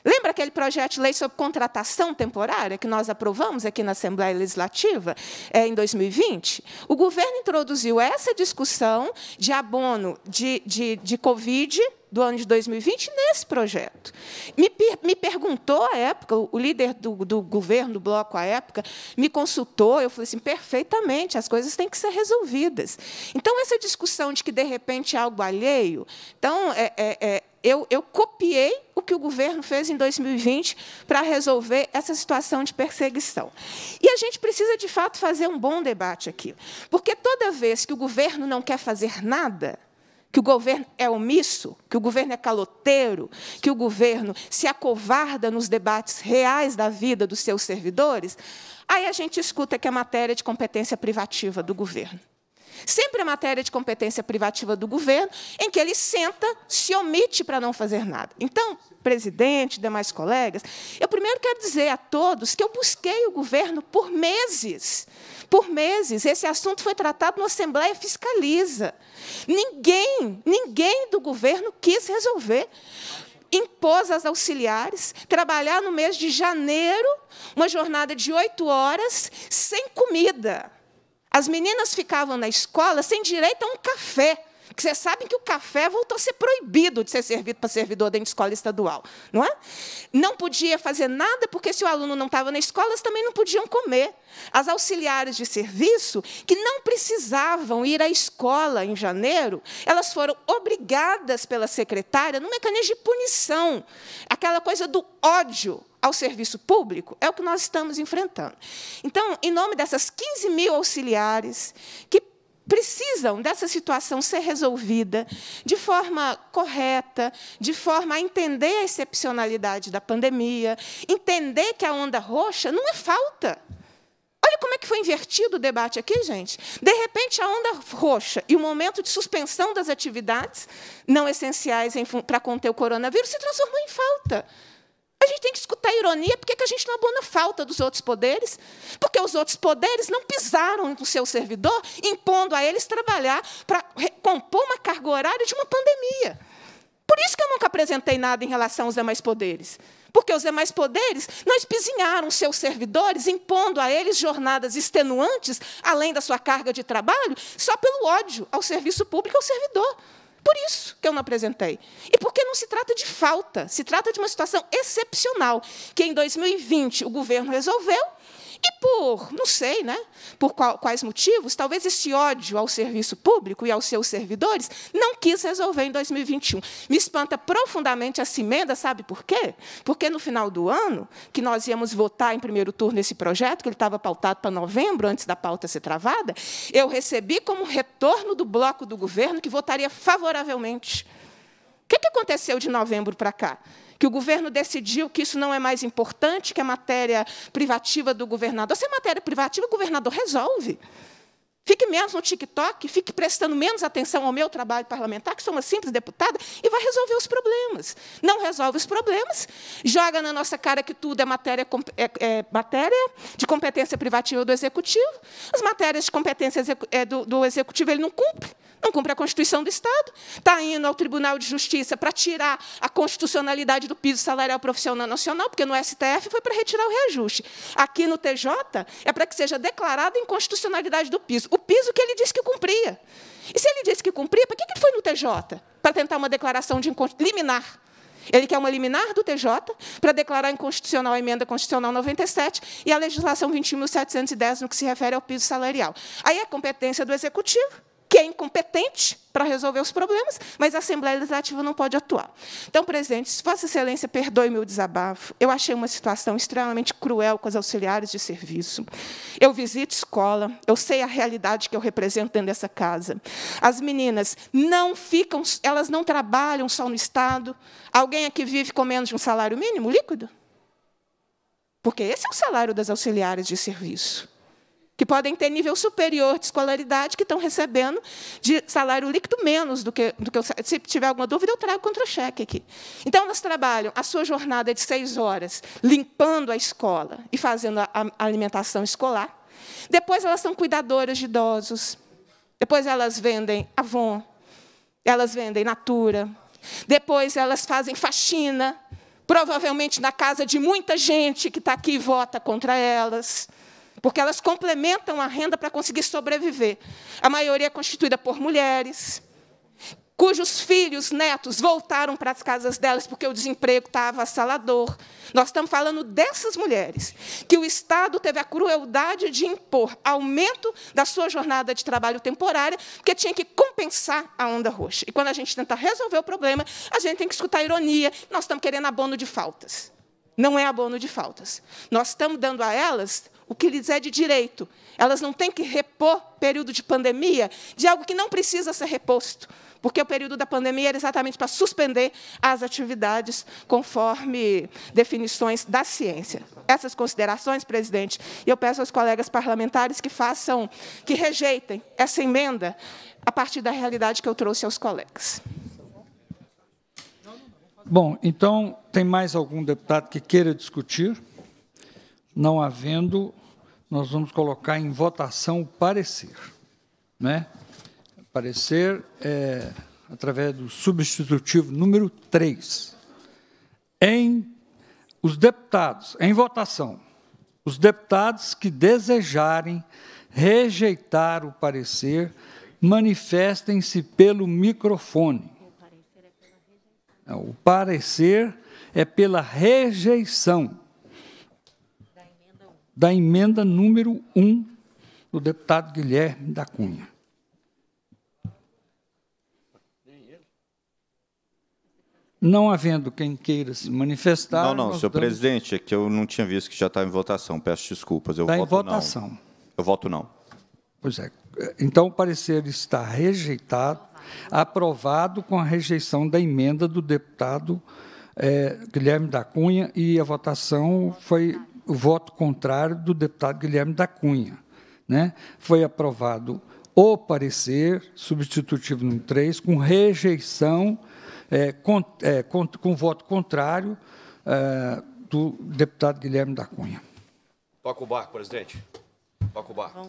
Lembra aquele projeto de lei sobre contratação temporária que nós aprovamos aqui na Assembleia Legislativa é, em 2020? O governo introduziu essa discussão de abono de, de, de Covid do ano de 2020 nesse projeto. Me, me perguntou à época, o líder do, do, governo, do bloco à época, me consultou, eu falei assim, perfeitamente, as coisas têm que ser resolvidas. Então, essa discussão de que, de repente, é algo alheio, então, é, é, é eu, eu copiei que o governo fez em 2020 para resolver essa situação de perseguição. E a gente precisa, de fato, fazer um bom debate aqui, porque toda vez que o governo não quer fazer nada, que o governo é omisso, que o governo é caloteiro, que o governo se acovarda nos debates reais da vida dos seus servidores, aí a gente escuta que é matéria de competência privativa do governo. Sempre a matéria de competência privativa do governo, em que ele senta, se omite para não fazer nada. Então, presidente, demais colegas, eu primeiro quero dizer a todos que eu busquei o governo por meses. Por meses. Esse assunto foi tratado na Assembleia Fiscaliza. Ninguém, ninguém do governo quis resolver impôs às auxiliares trabalhar no mês de janeiro uma jornada de oito horas sem comida. As meninas ficavam na escola sem direito a um café que vocês sabem que o café voltou a ser proibido de ser servido para servidor dentro de escola estadual, não é? Não podia fazer nada porque se o aluno não estava na escola, também não podiam comer. As auxiliares de serviço que não precisavam ir à escola em janeiro, elas foram obrigadas pela secretária num mecanismo de punição, aquela coisa do ódio ao serviço público é o que nós estamos enfrentando. Então, em nome dessas 15 mil auxiliares que precisam dessa situação ser resolvida de forma correta, de forma a entender a excepcionalidade da pandemia, entender que a onda roxa não é falta. Olha como é que foi invertido o debate aqui, gente. De repente, a onda roxa e o momento de suspensão das atividades não essenciais para conter o coronavírus se transformou em falta. A gente tem que escutar a ironia, porque que a gente não abona falta dos outros poderes? Porque os outros poderes não pisaram no seu servidor, impondo a eles trabalhar para compor uma carga horária de uma pandemia. Por isso que eu nunca apresentei nada em relação aos demais poderes. Porque os demais poderes não espizinharam seus servidores, impondo a eles jornadas extenuantes, além da sua carga de trabalho, só pelo ódio ao serviço público e ao servidor. Por isso que eu não apresentei. E porque não se trata de falta, se trata de uma situação excepcional, que em 2020 o governo resolveu e por, não sei, né? Por qual, quais motivos, talvez esse ódio ao serviço público e aos seus servidores não quis resolver em 2021. Me espanta profundamente essa emenda, sabe por quê? Porque no final do ano, que nós íamos votar em primeiro turno esse projeto, que ele estava pautado para novembro, antes da pauta ser travada, eu recebi como retorno do bloco do governo que votaria favoravelmente o que, que aconteceu de novembro para cá? Que o governo decidiu que isso não é mais importante, que é matéria privativa do governador. Se é matéria privativa, o governador resolve. Fique menos no TikTok, fique prestando menos atenção ao meu trabalho parlamentar, que sou uma simples deputada, e vai resolver os problemas. Não resolve os problemas, joga na nossa cara que tudo é matéria, é, é, matéria de competência privativa do executivo. As matérias de competência é do, do executivo ele não cumpre. Não cumpre a Constituição do Estado. Está indo ao Tribunal de Justiça para tirar a constitucionalidade do piso salarial profissional nacional, porque no STF foi para retirar o reajuste. Aqui no TJ é para que seja declarada a inconstitucionalidade do piso. O piso que ele disse que cumpria. E se ele disse que cumpria, para que ele foi no TJ? Para tentar uma declaração de liminar. Ele quer uma liminar do TJ para declarar inconstitucional a emenda constitucional 97 e a legislação 21.710 no que se refere ao piso salarial. Aí é competência do executivo que é incompetente para resolver os problemas, mas a Assembleia Legislativa não pode atuar. Então, presidente, Vossa Excelência, perdoe meu desabafo. Eu achei uma situação extremamente cruel com os auxiliares de serviço. Eu visito escola, eu sei a realidade que eu represento dentro dessa casa. As meninas não ficam, elas não trabalham só no Estado. Alguém aqui vive com menos de um salário mínimo líquido? Porque esse é o salário das auxiliares de serviço que podem ter nível superior de escolaridade, que estão recebendo de salário líquido menos do que, do que eu, se tiver alguma dúvida, eu trago contra-cheque aqui. Então, elas trabalham a sua jornada de seis horas limpando a escola e fazendo a, a alimentação escolar. Depois, elas são cuidadoras de idosos. Depois, elas vendem Avon. Elas vendem Natura. Depois, elas fazem faxina, provavelmente na casa de muita gente que está aqui e vota contra elas porque elas complementam a renda para conseguir sobreviver. A maioria é constituída por mulheres, cujos filhos, netos, voltaram para as casas delas porque o desemprego estava assalador. Nós estamos falando dessas mulheres, que o Estado teve a crueldade de impor aumento da sua jornada de trabalho temporária, porque tinha que compensar a onda roxa. E quando a gente tenta resolver o problema, a gente tem que escutar a ironia, nós estamos querendo abono de faltas. Não é abono de faltas. Nós estamos dando a elas o que lhes é de direito. Elas não têm que repor período de pandemia de algo que não precisa ser reposto, porque o período da pandemia era exatamente para suspender as atividades conforme definições da ciência. Essas considerações, presidente, eu peço aos colegas parlamentares que façam, que rejeitem essa emenda a partir da realidade que eu trouxe aos colegas. Bom, então tem mais algum deputado que queira discutir? Não havendo, nós vamos colocar em votação o parecer. Né? Parecer é, através do substitutivo número 3. Em os deputados, em votação, os deputados que desejarem rejeitar o parecer, manifestem-se pelo microfone. O parecer é pela rejeição da emenda número 1 do deputado Guilherme da Cunha. Não havendo quem queira se manifestar. Não, não, senhor damos... presidente, é que eu não tinha visto que já estava em votação. Peço desculpas. Eu está voto em votação. Não. Eu voto não. Pois é. Então, o parecer está rejeitado, aprovado com a rejeição da emenda do deputado é, Guilherme da Cunha e a votação foi o voto contrário do deputado Guilherme da Cunha. Né? Foi aprovado o parecer substitutivo número 3, com rejeição, é, com, é, com, com, voto contrário é, do deputado Guilherme da Cunha. Toca o barco, presidente. Toca o barco.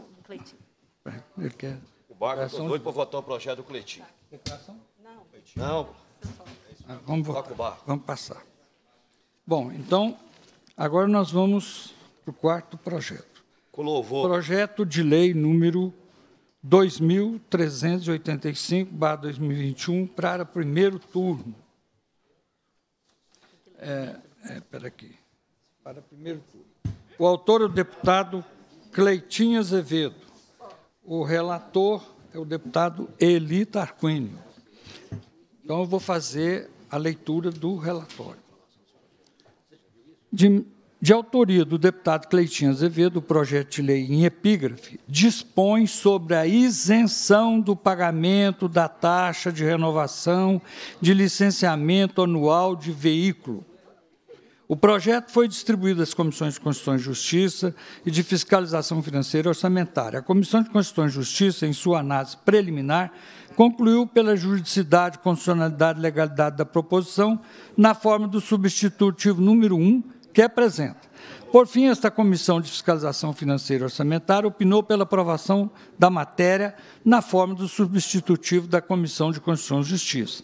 É, ele quer... O barco, estou doido para votar o projeto do Cleitinho. Não. Não. Ah, vamos votar. Vamos passar. Bom, então, Agora nós vamos para o quarto projeto. Projeto de lei número 2.385-2021 para primeiro turno. É, é, pera aqui. Para primeiro turno. O autor é o deputado Cleitinho Azevedo. O relator é o deputado Eli Tarquínio. Então, eu vou fazer a leitura do relatório de, de autoria do deputado Cleitinho Azevedo, o projeto de lei em epígrafe dispõe sobre a isenção do pagamento da taxa de renovação de licenciamento anual de veículo. O projeto foi distribuído às Comissões de Constituição e Justiça e de Fiscalização Financeira e Orçamentária. A Comissão de Constituição e Justiça, em sua análise preliminar, concluiu pela juridicidade, constitucionalidade e legalidade da proposição na forma do substitutivo número 1 que apresenta. Por fim, esta Comissão de Fiscalização Financeira e Orçamentária opinou pela aprovação da matéria na forma do substitutivo da Comissão de Constituição e Justiça.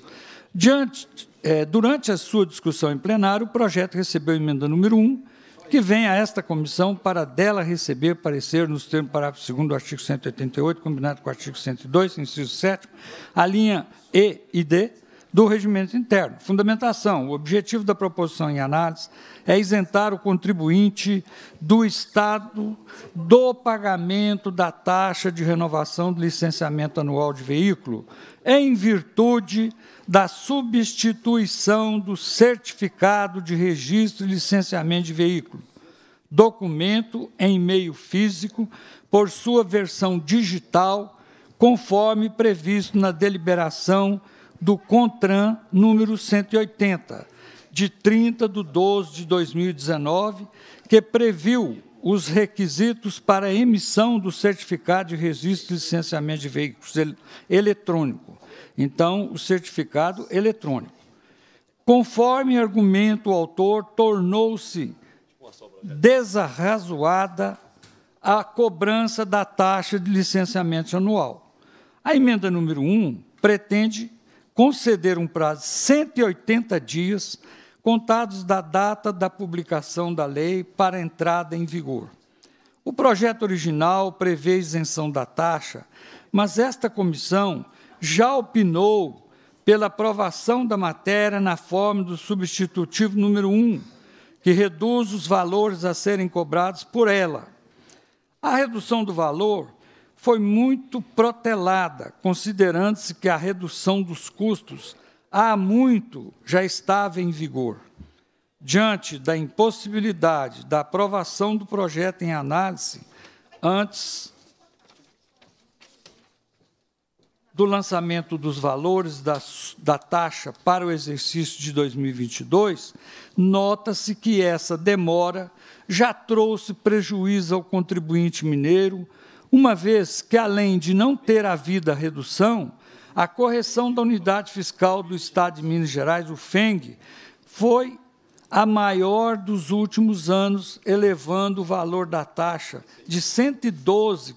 Diante, eh, durante a sua discussão em plenário, o projeto recebeu a emenda número 1, que vem a esta comissão para dela receber parecer nos termos do parágrafo 2 do artigo 188, combinado com o artigo 102, inciso 7, a linha E e D, do regimento interno. Fundamentação: o objetivo da proposição em análise é isentar o contribuinte do Estado do pagamento da taxa de renovação do licenciamento anual de veículo, em virtude da substituição do certificado de registro e licenciamento de veículo, documento em meio físico, por sua versão digital, conforme previsto na deliberação do CONTRAN número 180, de 30 de 12 de 2019, que previu os requisitos para emissão do certificado de registro de licenciamento de veículos eletrônico. Então, o certificado eletrônico. Conforme argumento o autor, tornou-se desarrazoada a cobrança da taxa de licenciamento anual. A emenda número 1 um pretende conceder um prazo de 180 dias, contados da data da publicação da lei para entrada em vigor. O projeto original prevê isenção da taxa, mas esta comissão já opinou pela aprovação da matéria na forma do substitutivo número 1, que reduz os valores a serem cobrados por ela. A redução do valor foi muito protelada, considerando-se que a redução dos custos há muito já estava em vigor. Diante da impossibilidade da aprovação do projeto em análise antes do lançamento dos valores da, da taxa para o exercício de 2022, nota-se que essa demora já trouxe prejuízo ao contribuinte mineiro, uma vez que, além de não ter havido a redução, a correção da unidade fiscal do Estado de Minas Gerais, o FENG, foi a maior dos últimos anos, elevando o valor da taxa de R$ 112,40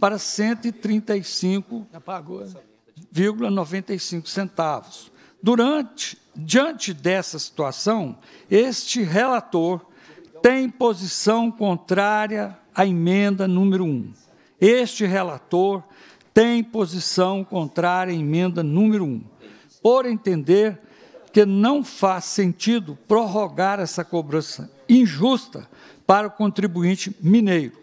para R$ 135,95 né? centavos. Durante, diante dessa situação, este relator tem posição contrária à emenda número 1. Este relator tem posição contrária à emenda número 1, por entender que não faz sentido prorrogar essa cobrança injusta para o contribuinte mineiro,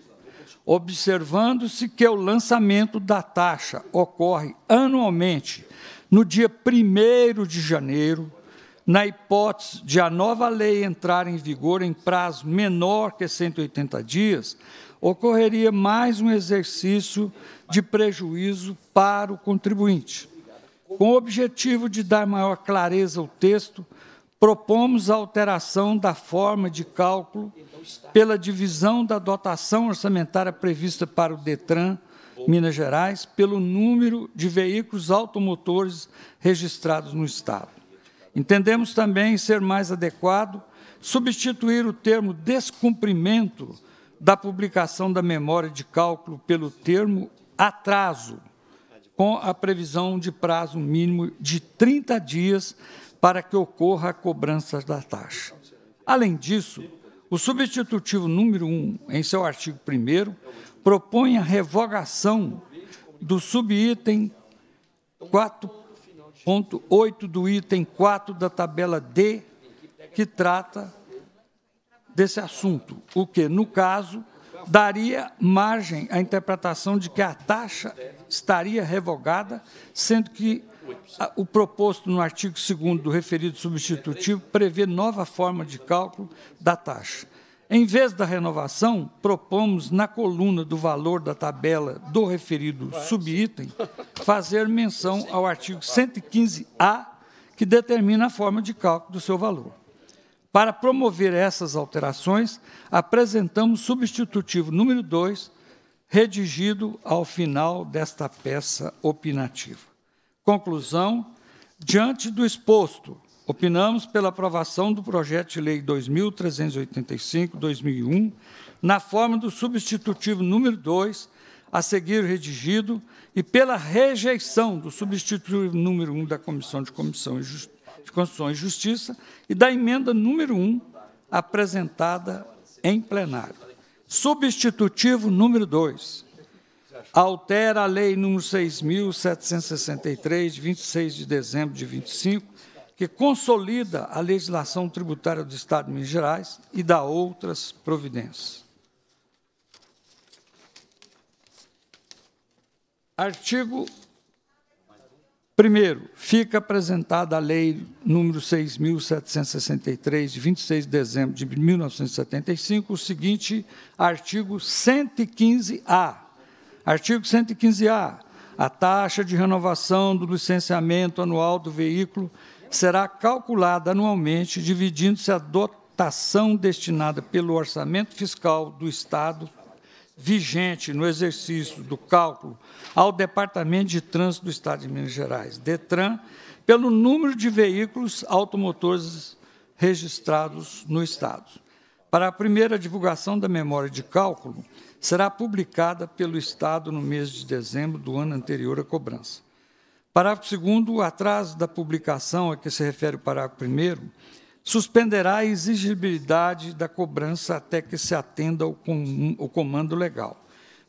observando-se que o lançamento da taxa ocorre anualmente no dia 1 de janeiro na hipótese de a nova lei entrar em vigor em prazo menor que 180 dias, ocorreria mais um exercício de prejuízo para o contribuinte. Com o objetivo de dar maior clareza ao texto, propomos a alteração da forma de cálculo pela divisão da dotação orçamentária prevista para o Detran Minas Gerais pelo número de veículos automotores registrados no Estado. Entendemos também ser mais adequado substituir o termo descumprimento da publicação da memória de cálculo pelo termo atraso, com a previsão de prazo mínimo de 30 dias para que ocorra a cobrança da taxa. Além disso, o substitutivo número 1, em seu artigo 1 propõe a revogação do subitem 4 ponto 8 do item 4 da tabela D, que trata desse assunto, o que, no caso, daria margem à interpretação de que a taxa estaria revogada, sendo que o proposto no artigo 2 do referido substitutivo prevê nova forma de cálculo da taxa. Em vez da renovação, propomos na coluna do valor da tabela do referido subitem fazer menção ao artigo 115-A, que determina a forma de cálculo do seu valor. Para promover essas alterações, apresentamos substitutivo número 2, redigido ao final desta peça opinativa. Conclusão: diante do exposto, Opinamos pela aprovação do projeto de lei 2385/2001 na forma do substitutivo número 2 a seguir redigido e pela rejeição do substitutivo número 1 da Comissão de Comissão de Constituição e Justiça e da emenda número 1 apresentada em plenário. Substitutivo número 2 altera a Lei número 6.763, de 26 de dezembro de 25, que consolida a legislação tributária do Estado de Minas Gerais e dá outras providências. Artigo 1 Fica apresentada a Lei número 6.763, de 26 de dezembro de 1975, o seguinte artigo 115-A. Artigo 115-A. A taxa de renovação do licenciamento anual do veículo será calculada anualmente, dividindo-se a dotação destinada pelo orçamento fiscal do Estado vigente no exercício do cálculo ao Departamento de Trânsito do Estado de Minas Gerais, DETRAN, pelo número de veículos automotores registrados no Estado. Para a primeira divulgação da memória de cálculo, será publicada pelo Estado no mês de dezembro do ano anterior à cobrança. Parágrafo 2 o atraso da publicação a que se refere o parágrafo 1 suspenderá a exigibilidade da cobrança até que se atenda ao, comando legal.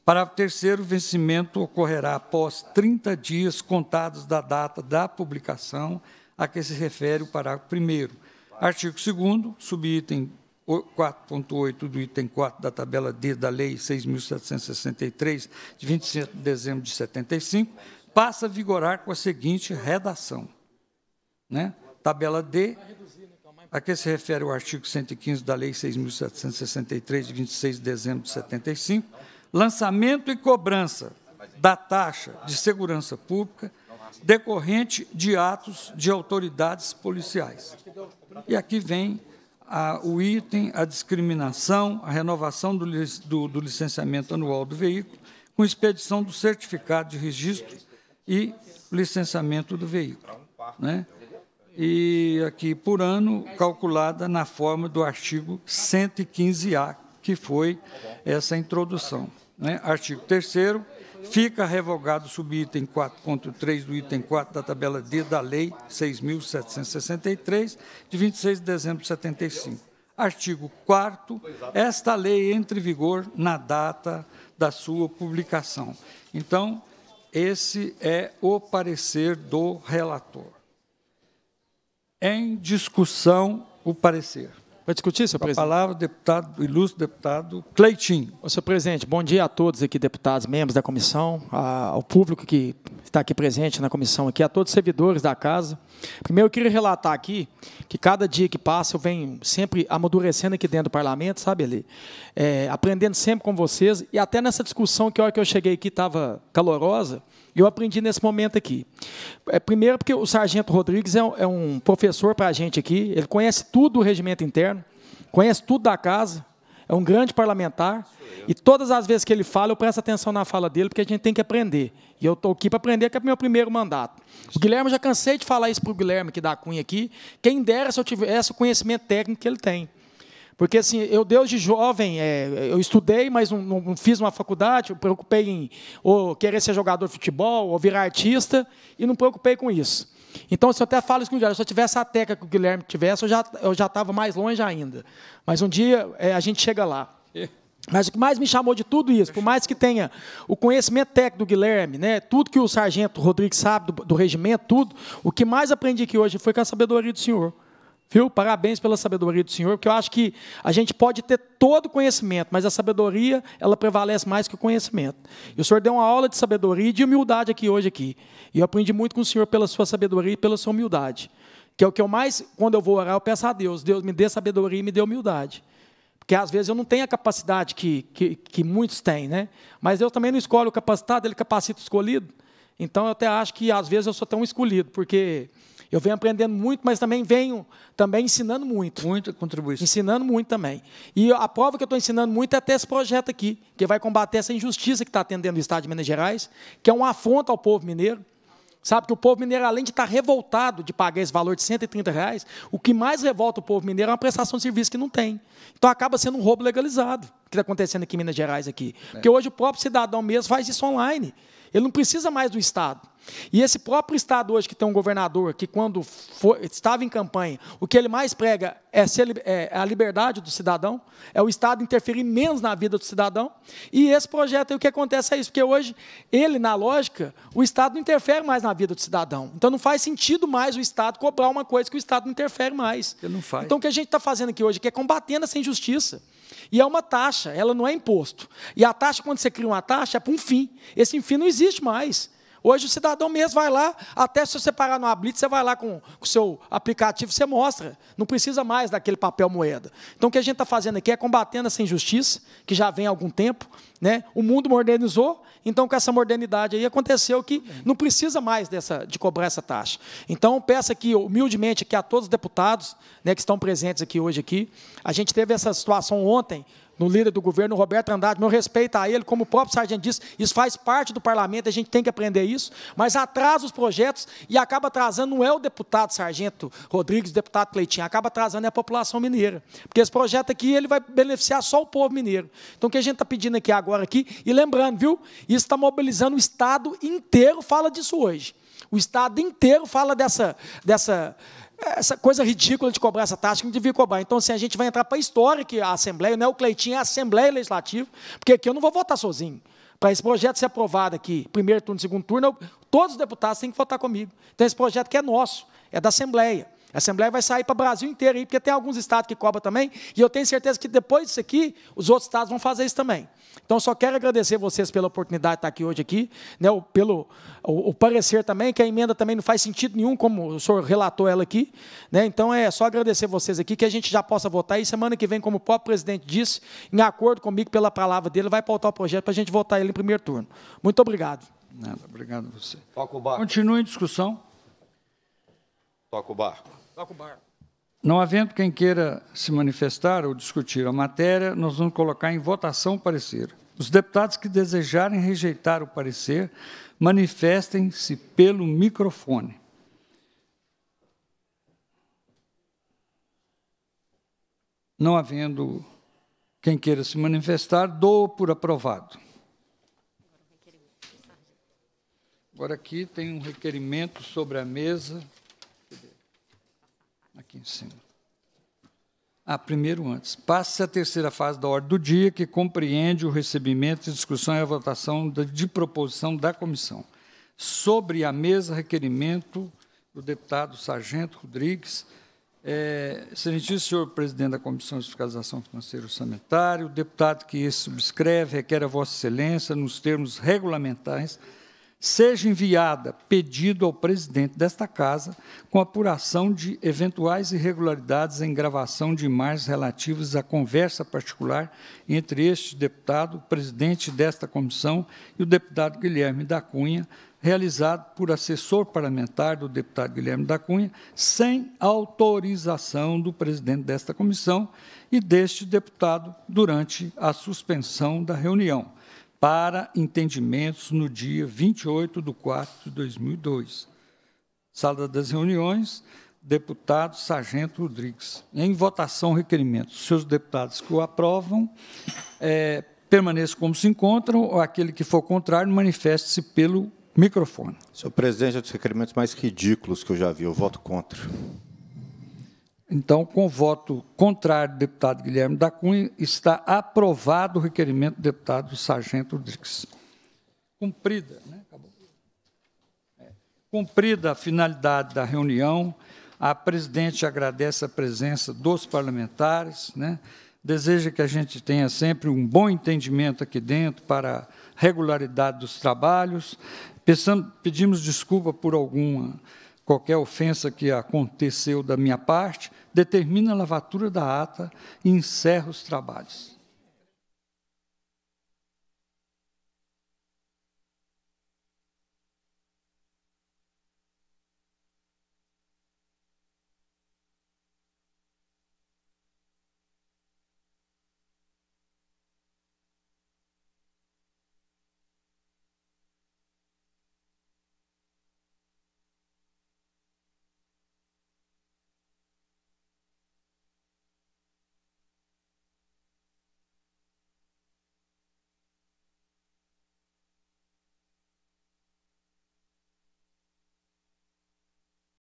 Parágrafo 3 o vencimento ocorrerá após 30 dias contados da data da publicação a que se refere o parágrafo 1 Artigo 2 subitem 4.8 do item 4 da tabela D da Lei 6.763, de 25 de dezembro de 75, passa a vigorar com a seguinte redação. Né? Tabela D, a que se refere o artigo 115 da Lei 6.763, de 26 de dezembro de 75, lançamento e cobrança da taxa de segurança pública decorrente de atos de autoridades policiais. E aqui vem a, o item, a discriminação, a renovação do, do, do licenciamento anual do veículo, com expedição do certificado de registro e licenciamento do veículo. Né? E aqui, por ano, calculada na forma do artigo 115-A, que foi essa introdução. Né? Artigo 3 fica revogado o subitem 4.3 do item 4 da tabela D da Lei 6.763, de 26 de dezembro de 75. Artigo 4 esta lei entre em vigor na data da sua publicação. Então, esse é o parecer do relator. Em discussão, o parecer. Vai discutir, senhor presidente? A palavra, deputado, ilustre deputado Cleitinho. senhor presidente, bom dia a todos aqui, deputados, membros da comissão, ao público que está aqui presente na comissão, aqui, a todos os servidores da casa. Primeiro, eu queria relatar aqui que cada dia que passa eu venho sempre amadurecendo aqui dentro do parlamento, sabe, ali, é, aprendendo sempre com vocês, e até nessa discussão que a hora que eu cheguei aqui estava calorosa, eu aprendi nesse momento aqui. É, primeiro, porque o Sargento Rodrigues é um, é professor para a gente aqui, ele conhece tudo do regimento interno, conhece tudo da casa, é um grande parlamentar, e todas as vezes que ele fala, eu presto atenção na fala dele, porque a gente tem que aprender. E eu estou aqui para aprender, que é o meu primeiro mandato. O Guilherme, já cansei de falar isso para o Guilherme, que dá Cunha aqui, quem dera se eu tivesse o conhecimento técnico que ele tem. Porque assim, eu desde jovem, é, eu estudei, mas não, não, fiz uma faculdade, eu preocupei em ou querer ser jogador de futebol, ou virar artista, e não preocupei com isso. Então, se eu até falo isso com o Guilherme, se eu tivesse a técnica que o Guilherme tivesse, eu já eu já estava mais longe ainda. Mas um dia é, a gente chega lá. É. Mas o que mais me chamou de tudo isso, por mais que tenha o conhecimento técnico do Guilherme, né, tudo que o sargento Rodrigues sabe do, do regimento, tudo, o que mais aprendi aqui hoje foi com a sabedoria do senhor. Viu? Parabéns pela sabedoria do Senhor, porque eu acho que a gente pode ter todo o conhecimento, mas a sabedoria, ela prevalece mais que o conhecimento. E o Senhor deu uma aula de sabedoria e de humildade aqui hoje aqui. E eu aprendi muito com o Senhor pela sua sabedoria e pela sua humildade. Que é o que eu mais, quando eu vou orar, eu peço a Deus, Deus me dê sabedoria e me dê humildade. Porque às vezes eu não tenho a capacidade que, que, que muitos têm, né? Mas Deus também não escolhe o capacitado, Ele capacita o escolhido. Então eu até acho que às vezes eu sou tão escolhido, porque eu venho aprendendo muito, mas também venho também ensinando muito. Muita contribuição. Ensinando muito também. E a prova que eu estou ensinando muito é até esse projeto aqui, que vai combater essa injustiça que está atendendo o Estado de Minas Gerais, que é um afronto ao povo mineiro. Sabe que o povo mineiro, além de estar tá revoltado de pagar esse valor de 130 reais, o que mais revolta o povo mineiro é uma prestação de serviço que não tem. Então acaba sendo um roubo legalizado que está acontecendo aqui em Minas Gerais aqui. É. Porque hoje o próprio cidadão mesmo faz isso online. Ele não precisa mais do Estado. E esse próprio Estado hoje que tem um governador que, quando estava em campanha, o que ele mais prega é, ser, é, é, a liberdade do cidadão, é o Estado interferir menos na vida do cidadão. E esse projeto, aí, o que acontece é isso, porque hoje, ele, na lógica, o Estado não interfere mais na vida do cidadão. Então, não faz sentido mais o Estado cobrar uma coisa que o Estado não interfere mais. Ele não faz. Então, o que a gente está fazendo aqui hoje é combatendo essa injustiça. E é uma taxa, ela não é imposto. E a taxa, quando você cria uma taxa, é para um fim. Esse fim não existe mais. Hoje o cidadão mesmo vai lá, até se você parar no ablit, você vai lá com o seu aplicativo, você mostra. Não precisa mais daquele papel moeda. Então o que a gente está fazendo aqui é combatendo essa injustiça, que já vem há algum tempo. Né? O mundo modernizou, então com essa modernidade aí aconteceu que não precisa mais dessa, de cobrar essa taxa. Então peço aqui, humildemente, aqui a todos os deputados né, que estão presentes aqui hoje. aqui. A gente teve essa situação ontem, no líder do governo, Roberto Andrade, meu respeito a ele, como o próprio Sargento disse, isso faz parte do parlamento, a gente tem que aprender isso, mas atrasa os projetos e acaba atrasando, não é o deputado Sargento Rodrigues, deputado Cleitinho, acaba atrasando é a população mineira, porque esse projeto aqui ele vai beneficiar só o povo mineiro. Então, o que a gente está pedindo aqui agora, aqui, e lembrando, viu, isso está mobilizando o Estado inteiro, fala disso hoje. O Estado inteiro fala dessa, dessa é, essa coisa ridícula de cobrar essa taxa que não devia cobrar. Então, assim, a gente vai entrar para a história que a Assembleia, é o Cleitinho é a Assembleia Legislativa, porque aqui eu não vou votar sozinho. Para esse projeto ser aprovado aqui, primeiro turno, segundo turno, eu, todos os deputados têm que votar comigo. Então, esse projeto que é nosso, é da Assembleia. A Assembleia vai sair para o Brasil inteiro, aí, porque tem alguns estados que cobram também, e eu tenho certeza que depois disso aqui, os outros estados vão fazer isso também. Então, só quero agradecer vocês pela oportunidade de estar aqui hoje, aqui, né, pelo o, o, parecer também, que a emenda também não faz sentido nenhum, como o senhor relatou ela aqui. Né, então, é só agradecer vocês aqui, que a gente já possa votar, e semana que vem, como o próprio presidente disse, em acordo comigo, pela palavra dele, vai pautar o projeto para a gente votar ele em primeiro turno. Muito obrigado. Nada, obrigado a você. Continua em discussão. Toca o barco. Toca o barco. Não havendo quem queira se manifestar ou discutir a matéria, nós vamos colocar em votação o parecer. Os deputados que desejarem rejeitar o parecer, manifestem-se pelo microfone. Não havendo quem queira se manifestar, dou por aprovado. Agora aqui tem um requerimento sobre a mesa Aqui em cima. Ah, primeiro antes. Passa a terceira fase da ordem do dia, que compreende o recebimento, discussão e a votação de proposição da comissão. Sobre a mesa, requerimento do deputado Sargento Rodrigues, é, excelentíssimo senhor presidente da Comissão de Fiscalização Financeira e Orçamentária, o deputado que subscreve requer a Vossa Excelência, nos termos regulamentais, seja enviada pedido ao presidente desta Casa com apuração de eventuais irregularidades em gravação de imagens relativas à conversa particular entre este deputado, presidente desta comissão, e o deputado Guilherme da Cunha, realizado por assessor parlamentar do deputado Guilherme da Cunha, sem autorização do presidente desta comissão e deste deputado durante a suspensão da reunião para entendimentos no dia 28 de 4 de 2002. Sala das reuniões, deputado Sargento Rodrigues. Em votação, requerimento. Seus deputados que o aprovam, é, permaneçam como se encontram, ou aquele que for contrário, manifeste-se pelo microfone. Senhor presidente, é um dos requerimentos mais ridículos que eu já vi. Eu voto contra. Então, com voto contrário do deputado Guilherme da Cunha, está aprovado o requerimento do deputado Sargento Drix. Cumprida, né? É. Cumprida a finalidade da reunião, a presidente agradece a presença dos parlamentares, né? deseja que a gente tenha sempre um bom entendimento aqui dentro para a regularidade dos trabalhos. Pensando, pedimos desculpa por alguma qualquer ofensa que aconteceu da minha parte, determina a lavatura da ata e encerra os trabalhos.